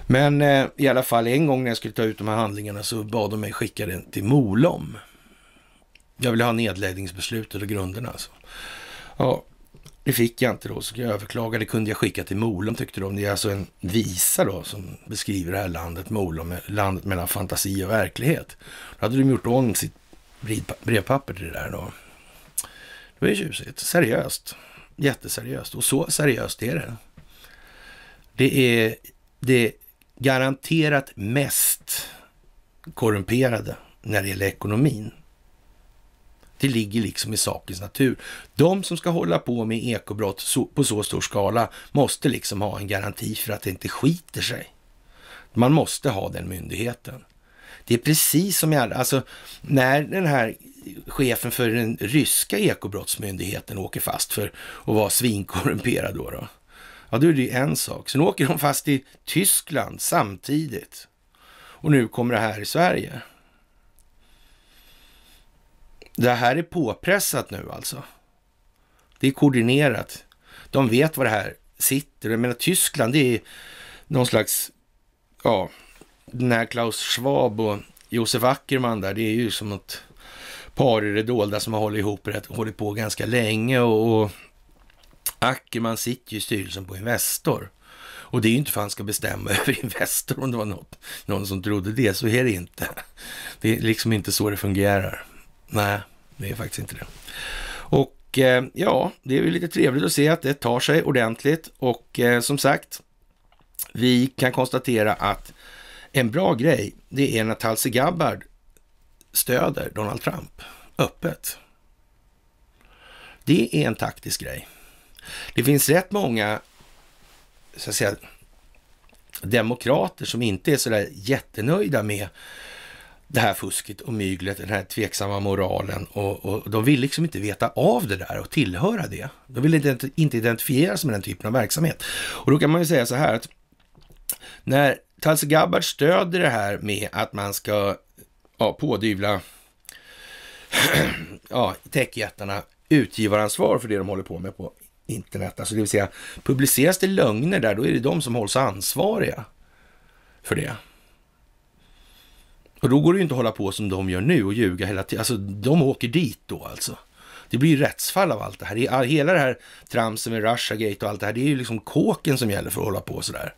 A: Men eh, i alla fall en gång när jag skulle ta ut de här handlingarna så bad de mig skicka den till Molom. Jag ville ha nedläggningsbeslutet och grunderna alltså. Ja, det fick jag inte då, så jag överklagade. Det kunde jag skicka till Molom tyckte de. Det är alltså en visa då som beskriver det här landet Molom, landet mellan fantasi och verklighet. Då hade de gjort om sitt brevpapper till det där då. Det var ju tjusigt. Seriöst. Jätteseriöst. Och så seriöst är det. Det är det garanterat mest korrumperade när det gäller ekonomin det ligger liksom i sakens natur. De som ska hålla på med ekobrott på så stor skala måste liksom ha en garanti för att det inte skiter sig. Man måste ha den myndigheten. Det är precis som i alltså när den här chefen för den ryska ekobrottsmyndigheten åker fast för att vara svinkorrumperad då, då. Ja, då är det ju en sak. Sen åker de fast i Tyskland samtidigt. Och nu kommer det här i Sverige. Det här är påpressat nu alltså. Det är koordinerat. De vet var det här sitter. Jag menar Tyskland, det är någon slags, ja, den här Klaus Schwab och Josef Ackerman där, det är ju som ett par i det dolda som har hållit ihop rätt, hållit på ganska länge och, och Ackerman sitter ju i styrelsen på Investor. Och det är ju inte för att han ska bestämma över Investor om det var något, någon som trodde det. Så är det inte. Det är liksom inte så det fungerar. Nej, det är faktiskt inte det. Och eh, ja, det är ju lite trevligt att se att det tar sig ordentligt och eh, som sagt, vi kan konstatera att en bra grej, det är när Talse Gabbard stöder Donald Trump öppet. Det är en taktisk grej. Det finns rätt många, så att säga, demokrater som inte är sådär jättenöjda med det här fusket och myglet, den här tveksamma moralen. Och, och, de vill liksom inte veta av det där och tillhöra det. De vill inte, inte identifiera sig med den typen av verksamhet. Och då kan man ju säga så här att när Talse Gabbard stöder det här med att man ska ja, pådyvla ja, techjättarna utgivaransvar för det de håller på med på internet. Alltså det vill säga, publiceras det lögner där, då är det de som hålls ansvariga för det. Och då går det ju inte att hålla på som de gör nu och ljuga hela tiden. Alltså de åker dit då alltså. Det blir ju rättsfall av allt det här. Hela det här tramsen med Russiagate och allt det här, det är ju liksom kåken som gäller för att hålla på sådär.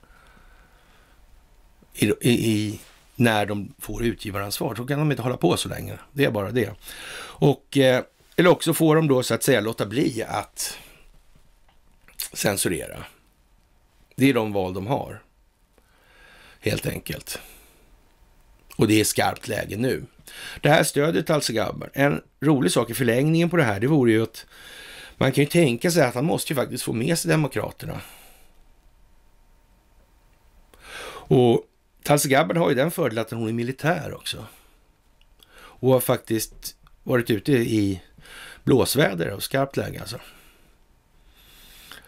A: I, i, när de får utgivaransvar. Så kan de inte hålla på så länge. Det är bara det. Och, eh, eller också får de då så att säga låta bli att censurera. Det är de val de har. Helt enkelt. Och det är skarpt läge nu. Det här stödet alltså grabbar, en rolig sak i förlängningen på det här, det vore ju att man kan ju tänka sig att han måste ju faktiskt få med sig Demokraterna. Och Tulsi Gabbard har ju den fördelen att hon är militär också. Och har faktiskt varit ute i blåsväder och skarpt läge alltså.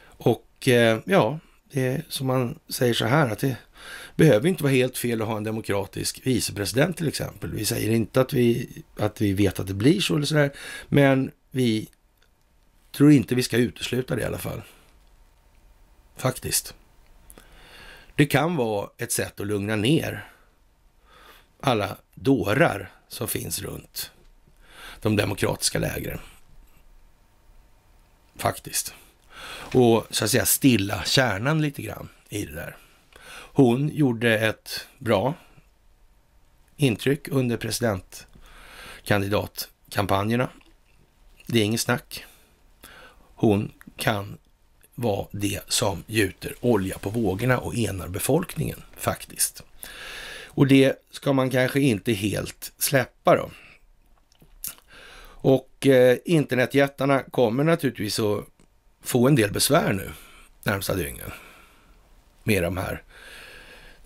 A: Och eh, ja, det är som man säger så här att det behöver inte vara helt fel att ha en demokratisk vicepresident till exempel. Vi säger inte att vi, att vi vet att det blir så eller sådär, men vi tror inte vi ska utesluta det i alla fall. Faktiskt. Det kan vara ett sätt att lugna ner alla dårar som finns runt de demokratiska lägren. Faktiskt. Och så att säga stilla kärnan lite grann i det där. Hon gjorde ett bra intryck under presidentkandidatkampanjerna. Det är inget snack. Hon kan vara det som gjuter olja på vågorna och enar befolkningen faktiskt. Och det ska man kanske inte helt släppa då. Och eh, internetjättarna kommer naturligtvis att få en del besvär nu närmsta dygnen med de här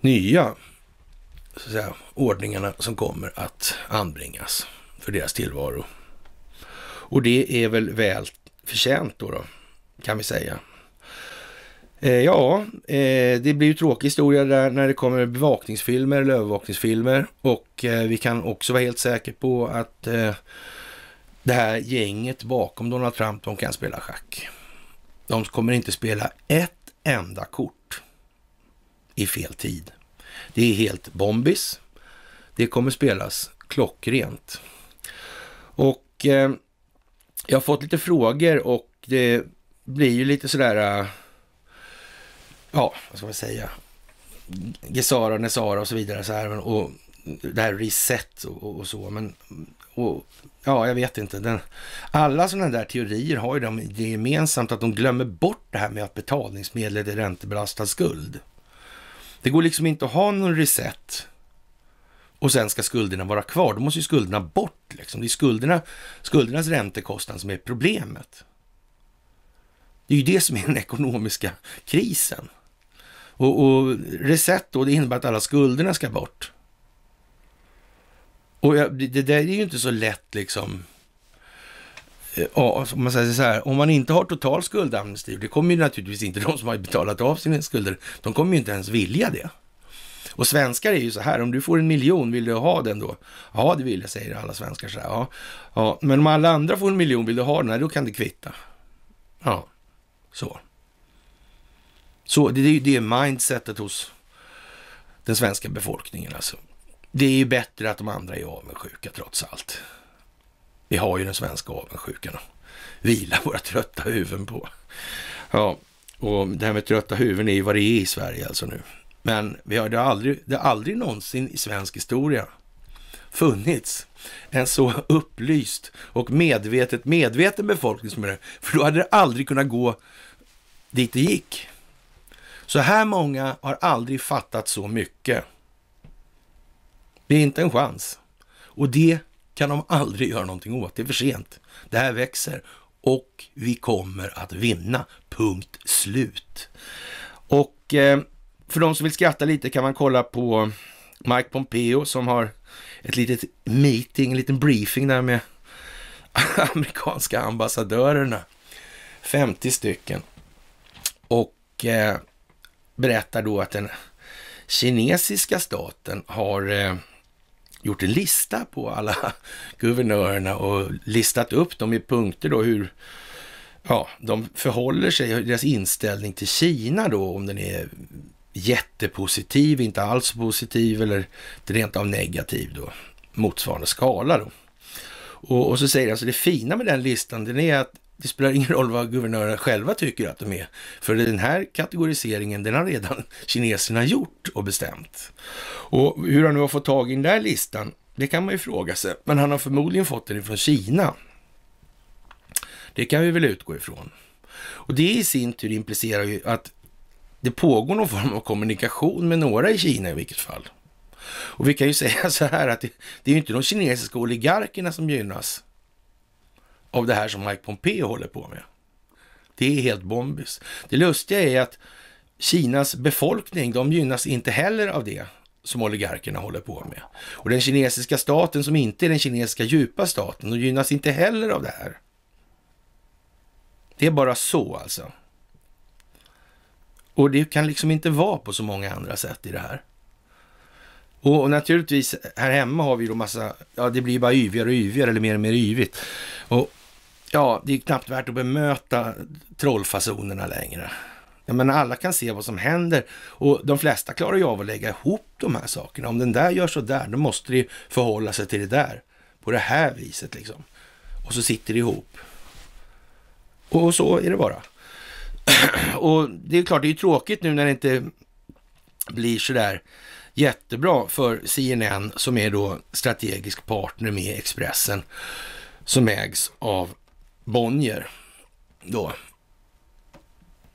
A: nya så säga, ordningarna som kommer att anbringas för deras tillvaro. Och det är väl väl förtjänt då, då kan vi säga. Eh, ja, eh, det blir ju tråkig historia där när det kommer bevakningsfilmer eller övervakningsfilmer och eh, vi kan också vara helt säkra på att eh, det här gänget bakom Donald Trump, de kan spela schack. De kommer inte spela ett enda kort i fel tid. Det är helt bombis. Det kommer spelas klockrent. Och eh, jag har fått lite frågor och det blir ju lite sådär, eh, ja, vad ska man säga, Gesara, Nesara och så vidare så här. Och det här reset och, och så. Men och, ja, jag vet inte. Den, alla sådana där teorier har ju det gemensamt att de glömmer bort det här med att betalningsmedlet är räntebelastad skuld. Det går liksom inte att ha någon reset och sen ska skulderna vara kvar. Då måste ju skulderna bort. Liksom. Det är skulderna, skuldernas räntekostnad som är problemet. Det är ju det som är den ekonomiska krisen. Och, och reset då, det innebär att alla skulderna ska bort. Och det, där är ju inte så lätt liksom Eh, om man säger så här, om man inte har total skuldamnesti, det kommer ju naturligtvis inte de som har betalat av sina skulder, de kommer ju inte ens vilja det. Och svenskar är ju så här, om du får en miljon, vill du ha den då? Ja, det vill jag, säger alla svenskar så här. Ja, ja. Men om alla andra får en miljon, vill du ha den? Nej, då kan det kvitta. Ja, så. Så det är ju det mindsetet hos den svenska befolkningen alltså. Det är ju bättre att de andra är avundsjuka trots allt. Vi har ju den svenska avundsjukan att vila våra trötta huvuden på. Ja, och det här med trötta huvuden är ju vad det är i Sverige alltså nu. Men vi har, det, har aldrig, det har aldrig någonsin i svensk historia funnits en så upplyst och medvetet medveten befolkning som är det. För då hade det aldrig kunnat gå dit det gick. Så här många har aldrig fattat så mycket. Det är inte en chans. Och det kan de aldrig göra någonting åt. Det är för sent. Det här växer och vi kommer att vinna. Punkt slut. Och eh, för de som vill skratta lite kan man kolla på Mike Pompeo som har ett litet meeting, en liten briefing där med amerikanska ambassadörerna. 50 stycken. Och eh, berättar då att den kinesiska staten har eh, gjort en lista på alla guvernörerna och listat upp dem i punkter då hur ja, de förhåller sig, deras inställning till Kina då, om den är jättepositiv, inte alls positiv eller rent av negativ då, motsvarande skala då. Och, och så säger jag, alltså det fina med den listan, den är att det spelar ingen roll vad guvernörerna själva tycker att de är, för den här kategoriseringen den har redan kineserna gjort och bestämt. Och hur han nu har fått tag i den där listan, det kan man ju fråga sig, men han har förmodligen fått den ifrån Kina. Det kan vi väl utgå ifrån. Och det i sin tur implicerar ju att det pågår någon form av kommunikation med några i Kina i vilket fall. Och vi kan ju säga så här att det, det är ju inte de kinesiska oligarkerna som gynnas av det här som Mike Pompeo håller på med. Det är helt bombis. Det lustiga är att Kinas befolkning, de gynnas inte heller av det som oligarkerna håller på med. Och den kinesiska staten som inte är den kinesiska djupa staten, de gynnas inte heller av det här. Det är bara så alltså. Och det kan liksom inte vara på så många andra sätt i det här. Och, och naturligtvis, här hemma har vi då massa, ja det blir bara yvigare och yvigare eller mer och mer yvigt. Och ja, det är knappt värt att bemöta trollfasonerna längre. Jag menar, alla kan se vad som händer och de flesta klarar ju av att lägga ihop de här sakerna. Om den där gör så där, då måste det förhålla sig till det där på det här viset liksom. Och så sitter det ihop. Och så är det bara. och det är klart, det är tråkigt nu när det inte blir så där jättebra för CNN som är då strategisk partner med Expressen som ägs av Bonnier då.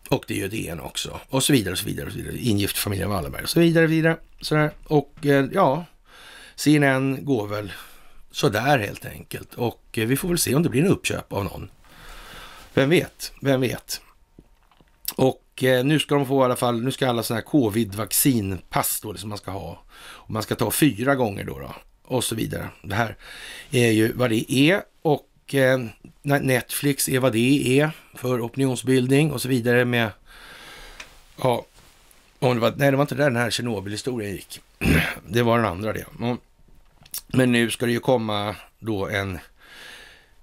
A: Och det är ju DN också. Och så vidare, och så vidare, och så vidare. Ingift familjen Wallenberg och så vidare, och vidare. Sådär. Och eh, ja, CNN går väl sådär helt enkelt. Och eh, vi får väl se om det blir en uppköp av någon. Vem vet, vem vet. Och eh, nu ska de få i alla fall, nu ska alla sådana här covid-vaccinpass då, som liksom man ska ha. Och man ska ta fyra gånger då, då och så vidare. Det här är ju vad det är och och eh, Netflix är vad det är för opinionsbildning och så vidare med... Ja, om det var, nej, det var inte där den här Tjernobyl-historien gick. Det var den andra det. Mm. Men nu ska det ju komma då en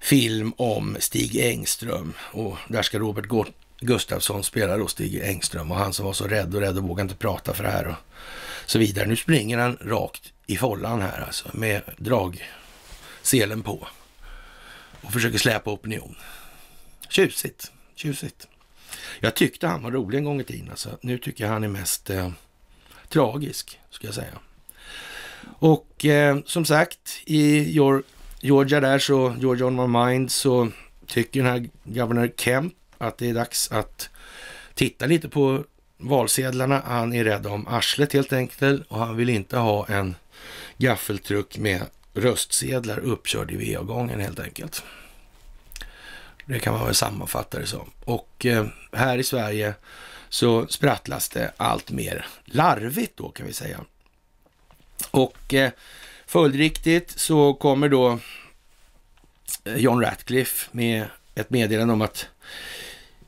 A: film om Stig Engström och där ska Robert Gustafsson spela då Stig Engström och han som var så rädd och rädd och vågade inte prata för det här och så vidare. Nu springer han rakt i follan här alltså med dragselen på och försöker släpa opinion. Tjusigt, tjusigt. Jag tyckte han var rolig en gång i tiden. Alltså. Nu tycker jag han är mest eh, tragisk, ska jag säga. Och eh, som sagt, i Georgia där så, Georgia on my mind, så tycker den här governor Kemp att det är dags att titta lite på valsedlarna. Han är rädd om arslet helt enkelt och han vill inte ha en gaffeltruck med röstsedlar uppkörd i VA-gången helt enkelt. Det kan man väl sammanfatta det som. Och eh, här i Sverige så sprattlas det allt mer larvigt då kan vi säga. Och eh, följdriktigt så kommer då eh, John Ratcliffe med ett meddelande om att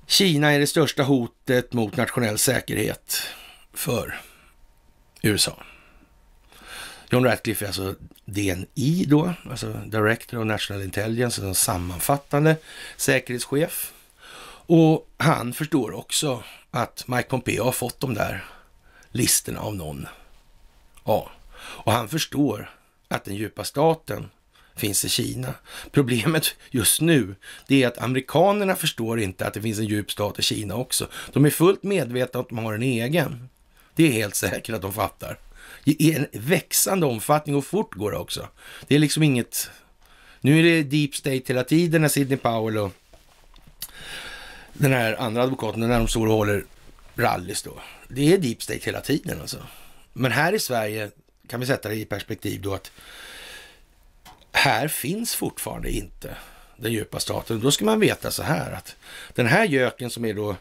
A: Kina är det största hotet mot nationell säkerhet för USA. John Ratcliffe är alltså DNI då, alltså Director of National Intelligence, en sammanfattande säkerhetschef. Och han förstår också att Mike Pompeo har fått de där listorna av någon. Ja, och han förstår att den djupa staten finns i Kina. Problemet just nu, det är att amerikanerna förstår inte att det finns en djup stat i Kina också. De är fullt medvetna om att de har en egen. Det är helt säkert att de fattar i en växande omfattning och fort går det också. Det är liksom inget... Nu är det deep state hela tiden när Sidney Powell och den här andra advokaten, när de står och håller rallys då. Det är deep state hela tiden alltså. Men här i Sverige kan vi sätta det i perspektiv då att här finns fortfarande inte den djupa staten. Då ska man veta så här att den här göken som är då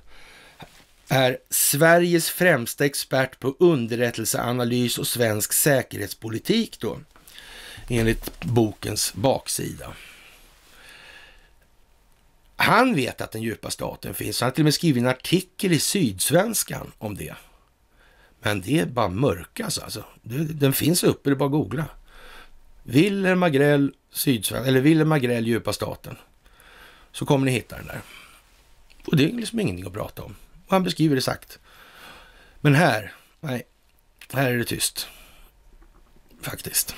A: är Sveriges främsta expert på underrättelseanalys och svensk säkerhetspolitik då, enligt bokens baksida. Han vet att den djupa staten finns. Han har till och med skrivit en artikel i Sydsvenskan om det. Men det är bara mörkas alltså. alltså den finns uppe, det är bara att googla. Wilhelm Agrell, Sydsvenskan, eller Wilhelm Agrell, djupa staten. Så kommer ni hitta den där. Och det är liksom ingenting att prata om. Och han beskriver det sagt. Men här, nej, här är det tyst. Faktiskt.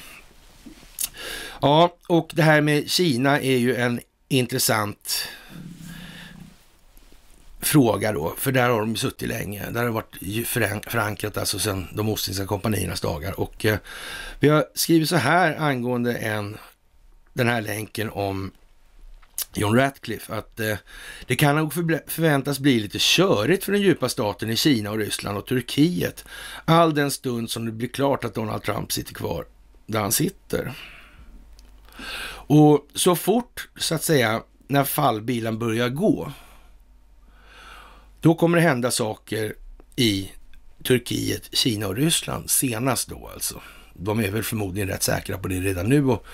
A: Ja, och det här med Kina är ju en intressant fråga då, för där har de suttit länge. Där har det varit förankrat alltså sedan de Ostindiska kompaniernas dagar. Och eh, vi har skrivit så här angående en, den här länken om John Ratcliffe att eh, det kan nog förväntas bli lite körigt för den djupa staten i Kina och Ryssland och Turkiet all den stund som det blir klart att Donald Trump sitter kvar där han sitter. Och så fort, så att säga, när fallbilen börjar gå, då kommer det hända saker i Turkiet, Kina och Ryssland senast då alltså. De är väl förmodligen rätt säkra på det redan nu och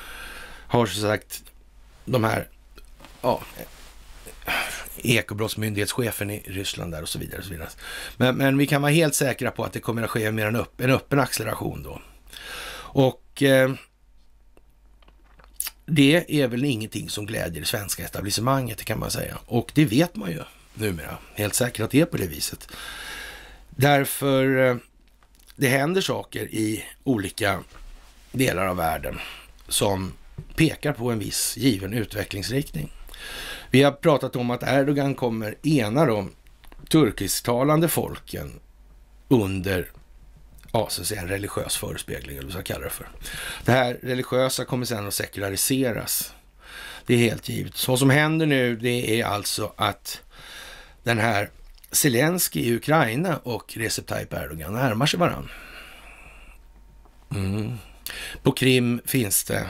A: har som sagt de här ja, ekobrottsmyndighetschefen i Ryssland där och så vidare. Och så vidare. Men, men vi kan vara helt säkra på att det kommer att ske mer en, upp, en öppen acceleration då. Och eh, det är väl ingenting som glädjer det svenska etablissemanget, det kan man säga. Och det vet man ju numera, helt säkert att det är på det viset. Därför eh, det händer saker i olika delar av världen som pekar på en viss given utvecklingsriktning. Vi har pratat om att Erdogan kommer ena de turkisktalande folken under ja, så att säga, en religiös förespegling, eller vad jag kallar det för. Det här religiösa kommer sen att sekulariseras. Det är helt givet. Så vad som händer nu, det är alltså att den här Zelensky i Ukraina och Recep Tayyip Erdogan närmar sig varandra. Mm. På Krim finns det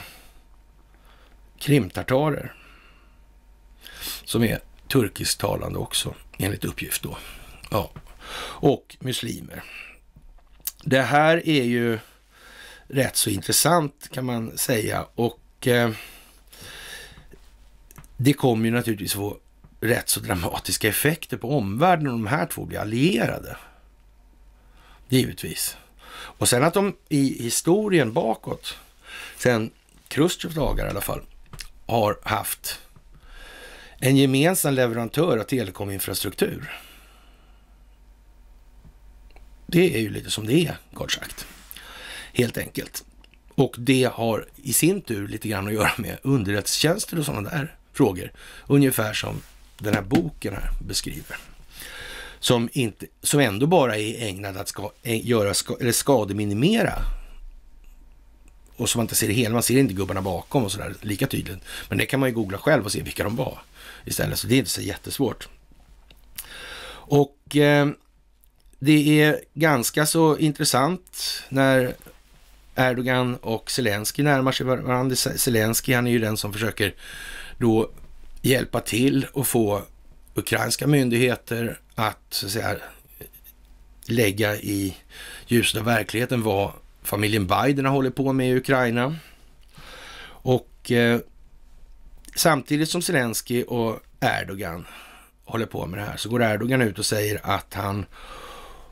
A: krimtartarer som är turkisktalande också, enligt uppgift då. Ja. Och muslimer. Det här är ju rätt så intressant kan man säga och eh, det kommer ju naturligtvis få rätt så dramatiska effekter på omvärlden om de här två blir allierade. Givetvis. Och sen att de i historien bakåt, sen Chrusjtjovs dagar i alla fall, har haft en gemensam leverantör av telekominfrastruktur. Det är ju lite som det är, kort sagt. Helt enkelt. Och det har i sin tur lite grann att göra med underrättelsetjänster och sådana där frågor. Ungefär som den här boken här beskriver. Som, inte, som ändå bara är ägnad att ska, göra ska, eller skademinimera. Och som man inte ser det hela, man ser inte gubbarna bakom och sådär lika tydligt. Men det kan man ju googla själv och se vilka de var istället. Så det är inte så jättesvårt. Och eh, det är ganska så intressant när Erdogan och Zelensky närmar sig varandra. Zelensky han är ju den som försöker då hjälpa till och få ukrainska myndigheter att, så att säga, lägga i ljuset av verkligheten vad familjen Biden har hållit på med i Ukraina. Och eh, samtidigt som Zelensky och Erdogan håller på med det här så går Erdogan ut och säger att han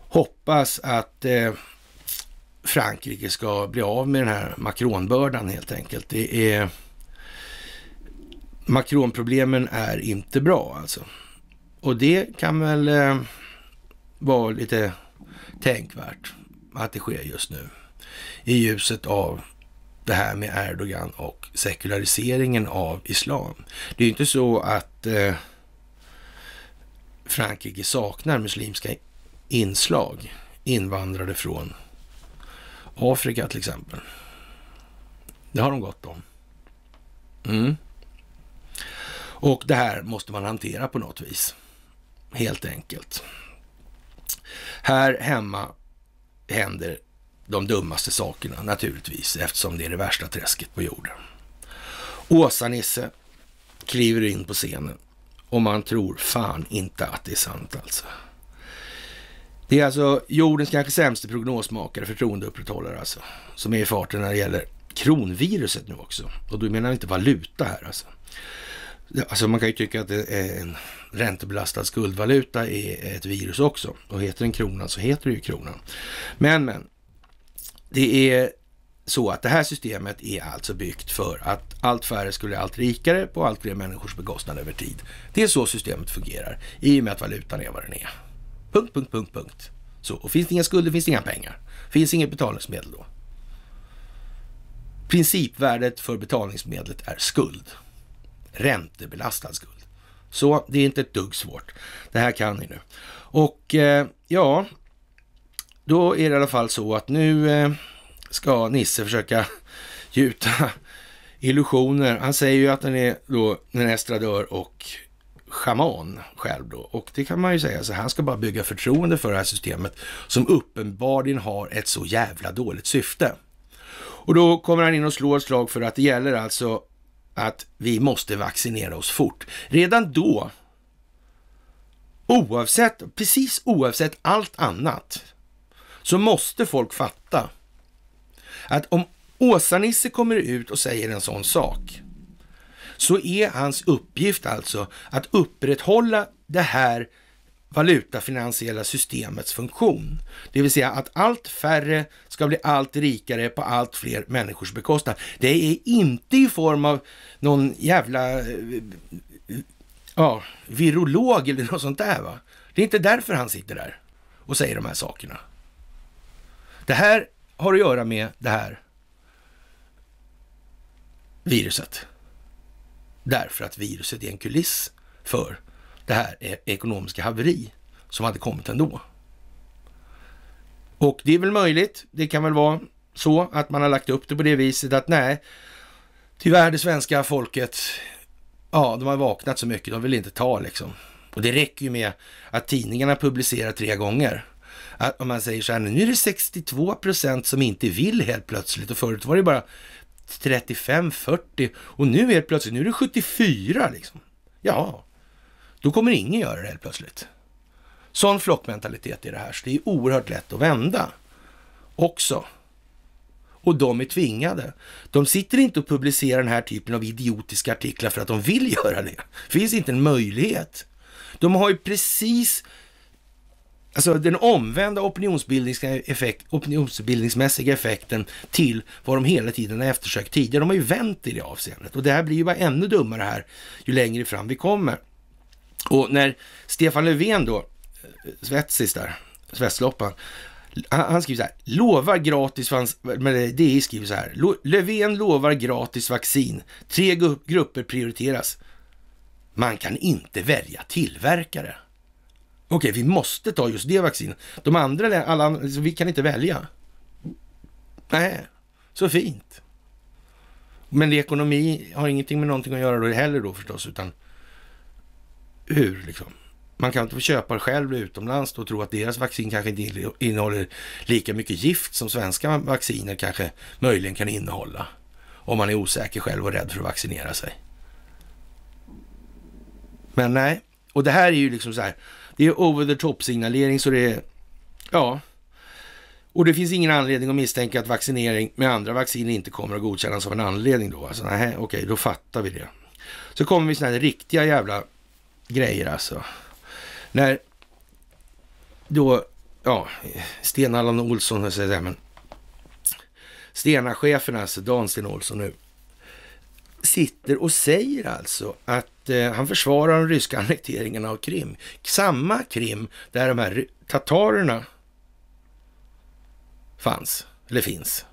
A: hoppas att eh, Frankrike ska bli av med den här Macronbördan helt enkelt. Det är... Macronproblemen är inte bra alltså. Och det kan väl eh, vara lite tänkvärt att det sker just nu i ljuset av det här med Erdogan och sekulariseringen av islam. Det är ju inte så att eh, Frankrike saknar muslimska inslag invandrade från Afrika till exempel. Det har de gott om. Mm. Och det här måste man hantera på något vis, helt enkelt. Här hemma händer de dummaste sakerna naturligtvis, eftersom det är det värsta träsket på jorden. Åsa-Nisse kliver in på scenen och man tror fan inte att det är sant alltså. Det är alltså jordens kanske sämsta prognosmakare, förtroendeupprätthållare alltså, som är i farten när det gäller kronviruset nu också. Och då menar jag inte valuta här alltså. Alltså man kan ju tycka att en räntebelastad skuldvaluta är ett virus också. Och heter den kronan så heter det ju kronan. Men, men. Det är så att det här systemet är alltså byggt för att allt färre skulle allt rikare på allt fler människors bekostnad över tid. Det är så systemet fungerar i och med att valutan är vad den är. Punkt, punkt, punkt, punkt. Så, och finns det inga skulder finns det inga pengar. Finns det inget betalningsmedel då. Principvärdet för betalningsmedlet är skuld. Räntebelastad skuld. Så det är inte ett dugg svårt. Det här kan ni nu. Och eh, ja, då är det i alla fall så att nu eh, ska Nisse försöka gjuta illusioner. Han säger ju att han är då en estradör och schaman själv då. Och det kan man ju säga så han ska bara bygga förtroende för det här systemet som uppenbarligen har ett så jävla dåligt syfte. Och då kommer han in och slår ett slag för att det gäller alltså att vi måste vaccinera oss fort. Redan då, oavsett, precis oavsett allt annat, så måste folk fatta att om Åsa-Nisse kommer ut och säger en sån sak, så är hans uppgift alltså att upprätthålla det här valutafinansiella systemets funktion. Det vill säga att allt färre ska bli allt rikare på allt fler människors bekostnad. Det är inte i form av någon jävla eh, ja, virolog eller något sånt där. Va? Det är inte därför han sitter där och säger de här sakerna. Det här har att göra med det här viruset. Därför att viruset är en kuliss för det här e- ekonomiska haveri som hade kommit ändå. Och det är väl möjligt, det kan väl vara så att man har lagt upp det på det viset att nej, tyvärr det svenska folket, ja de har vaknat så mycket, de vill inte ta liksom. Och det räcker ju med att tidningarna publicerar tre gånger om man säger så här, nu är det 62 procent som inte vill helt plötsligt och förut var det bara 35, 40 och nu helt plötsligt, nu är det 74 liksom. Ja, då kommer ingen göra det helt plötsligt. Sån flockmentalitet är det här, så det är oerhört lätt att vända också. Och de är tvingade. De sitter inte och publicerar den här typen av idiotiska artiklar för att de vill göra det. Det finns inte en möjlighet. De har ju precis Alltså den omvända effekt, opinionsbildningsmässiga effekten till vad de hela tiden har eftersökt tidigare. De har ju vänt i det avseendet och det här blir ju bara ännu dummare här ju längre fram vi kommer. Och när Stefan Löfven då, eh, svetsis där, svetsloppan, han skriver så här, lovar gratis, men eh, DI skriver så här, Löfven lovar gratis vaccin, tre grupper prioriteras. Man kan inte välja tillverkare. Okej, vi måste ta just det vaccinet. De andra, alla, vi kan inte välja. Nej, så fint. Men ekonomi har ingenting med någonting att göra då heller då förstås, utan hur liksom. Man kan inte få köpa själv utomlands och tro att deras vaccin kanske inte innehåller lika mycket gift som svenska vacciner kanske möjligen kan innehålla. Om man är osäker själv och rädd för att vaccinera sig. Men nej, och det här är ju liksom så här, det är over the top-signalering så det är, ja. Och det finns ingen anledning att misstänka att vaccinering med andra vacciner inte kommer att godkännas av en anledning då. Alltså nej, okej, då fattar vi det. Så kommer vi sådana här riktiga jävla grejer alltså. När då, ja, Sten Allan Olsson, jag säger det, men Stena-chefen alltså, Dan Sten Olsson nu, sitter och säger alltså att eh, han försvarar den ryska annekteringen av Krim. Samma Krim där de här tatarerna fanns, eller finns.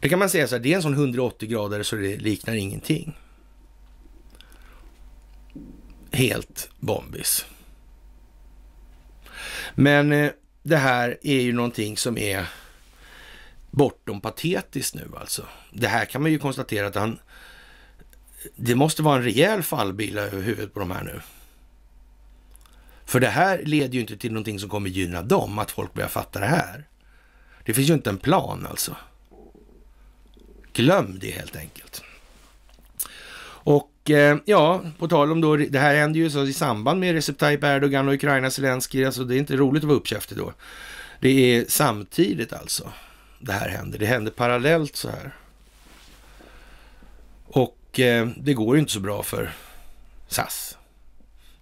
A: Det kan man säga så här, det är en sån 180 grader så det liknar ingenting. Helt bombis. Men eh, det här är ju någonting som är bortom patetiskt nu alltså. Det här kan man ju konstatera att han det måste vara en rejäl fallbila över huvudet på de här nu. För det här leder ju inte till någonting som kommer gynna dem, att folk börjar fatta det här. Det finns ju inte en plan alltså. Glöm det helt enkelt. Och eh, ja, på tal om då, det här händer ju så i samband med Recep Tayyip Erdogan och Ukraina Zelenskyj, alltså det är inte roligt att vara uppkäftig då. Det är samtidigt alltså det här händer. Det händer parallellt så här. Och och eh, det går ju inte så bra för SAS.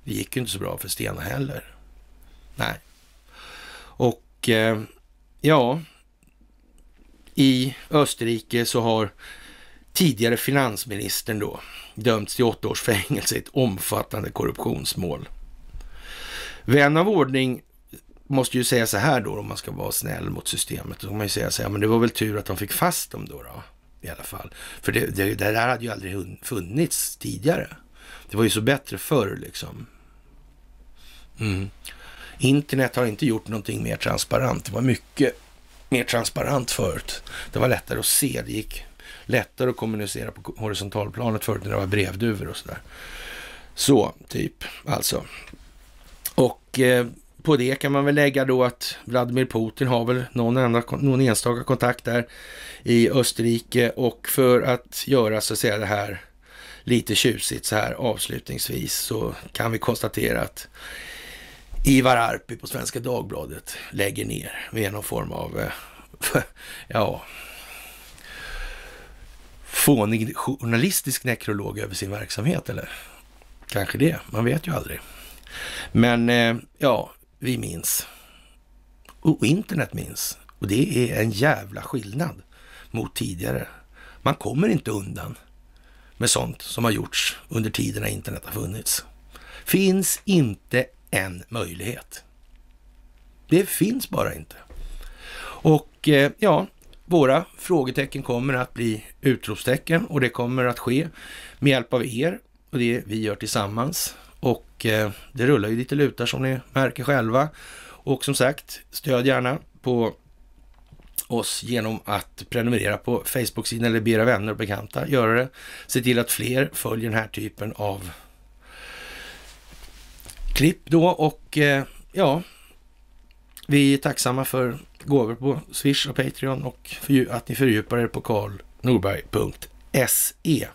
A: Det gick ju inte så bra för Stena heller. Nej. Och eh, ja, i Österrike så har tidigare finansministern då dömts till åtta års fängelse i ett omfattande korruptionsmål. Vän av ordning måste ju säga så här då, om man ska vara snäll mot systemet, då kan man ju säga så här, men det var väl tur att de fick fast dem då. då i alla fall. För det, det, det där hade ju aldrig funnits tidigare. Det var ju så bättre förr liksom. Mm. Internet har inte gjort någonting mer transparent. Det var mycket mer transparent förut. Det var lättare att se. Det gick lättare att kommunicera på horisontalplanet förut när det var brevduvor och sådär. Så, typ, alltså. Och eh, på det kan man väl lägga då att Vladimir Putin har väl någon, enda, någon enstaka kontakt där i Österrike och för att göra så att säga det här lite tjusigt så här avslutningsvis så kan vi konstatera att Ivar Arpi på Svenska Dagbladet lägger ner med någon form av, eh, ja, fånig journalistisk nekrolog över sin verksamhet eller? Kanske det, man vet ju aldrig. Men eh, ja, vi minns. Och internet minns. Och det är en jävla skillnad mot tidigare. Man kommer inte undan med sånt som har gjorts under tiden när internet har funnits. Finns inte en möjlighet. Det finns bara inte. Och eh, ja, våra frågetecken kommer att bli utropstecken och det kommer att ske med hjälp av er och det vi gör tillsammans. Och eh, det rullar ju lite lutar som ni märker själva. Och som sagt, stöd gärna på oss genom att prenumerera på Facebook-sidan eller be era vänner och bekanta göra det. Se till att fler följer den här typen av klipp då och eh, ja, vi är tacksamma för gåvor på Swish och Patreon och för, att ni fördjupar er på karlnorberg.se.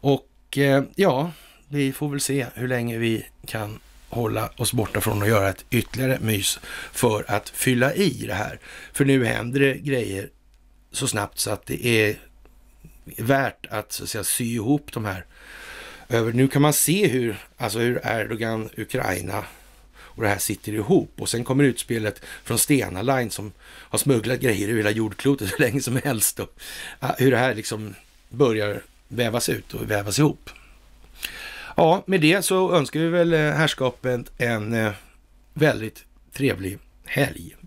A: Och eh, ja, vi får väl se hur länge vi kan hålla oss borta från att göra ett ytterligare mys för att fylla i det här. För nu händer det grejer så snabbt så att det är värt att, så att säga, sy ihop de här. Nu kan man se hur, alltså hur Erdogan, Ukraina och det här sitter ihop. Och sen kommer utspelet från Stena Line som har smugglat grejer över hela jordklotet hur länge som helst. Då. Hur det här liksom börjar vävas ut och vävas ihop. Ja, med det så önskar vi väl herrskapet eh, en eh, väldigt trevlig helg.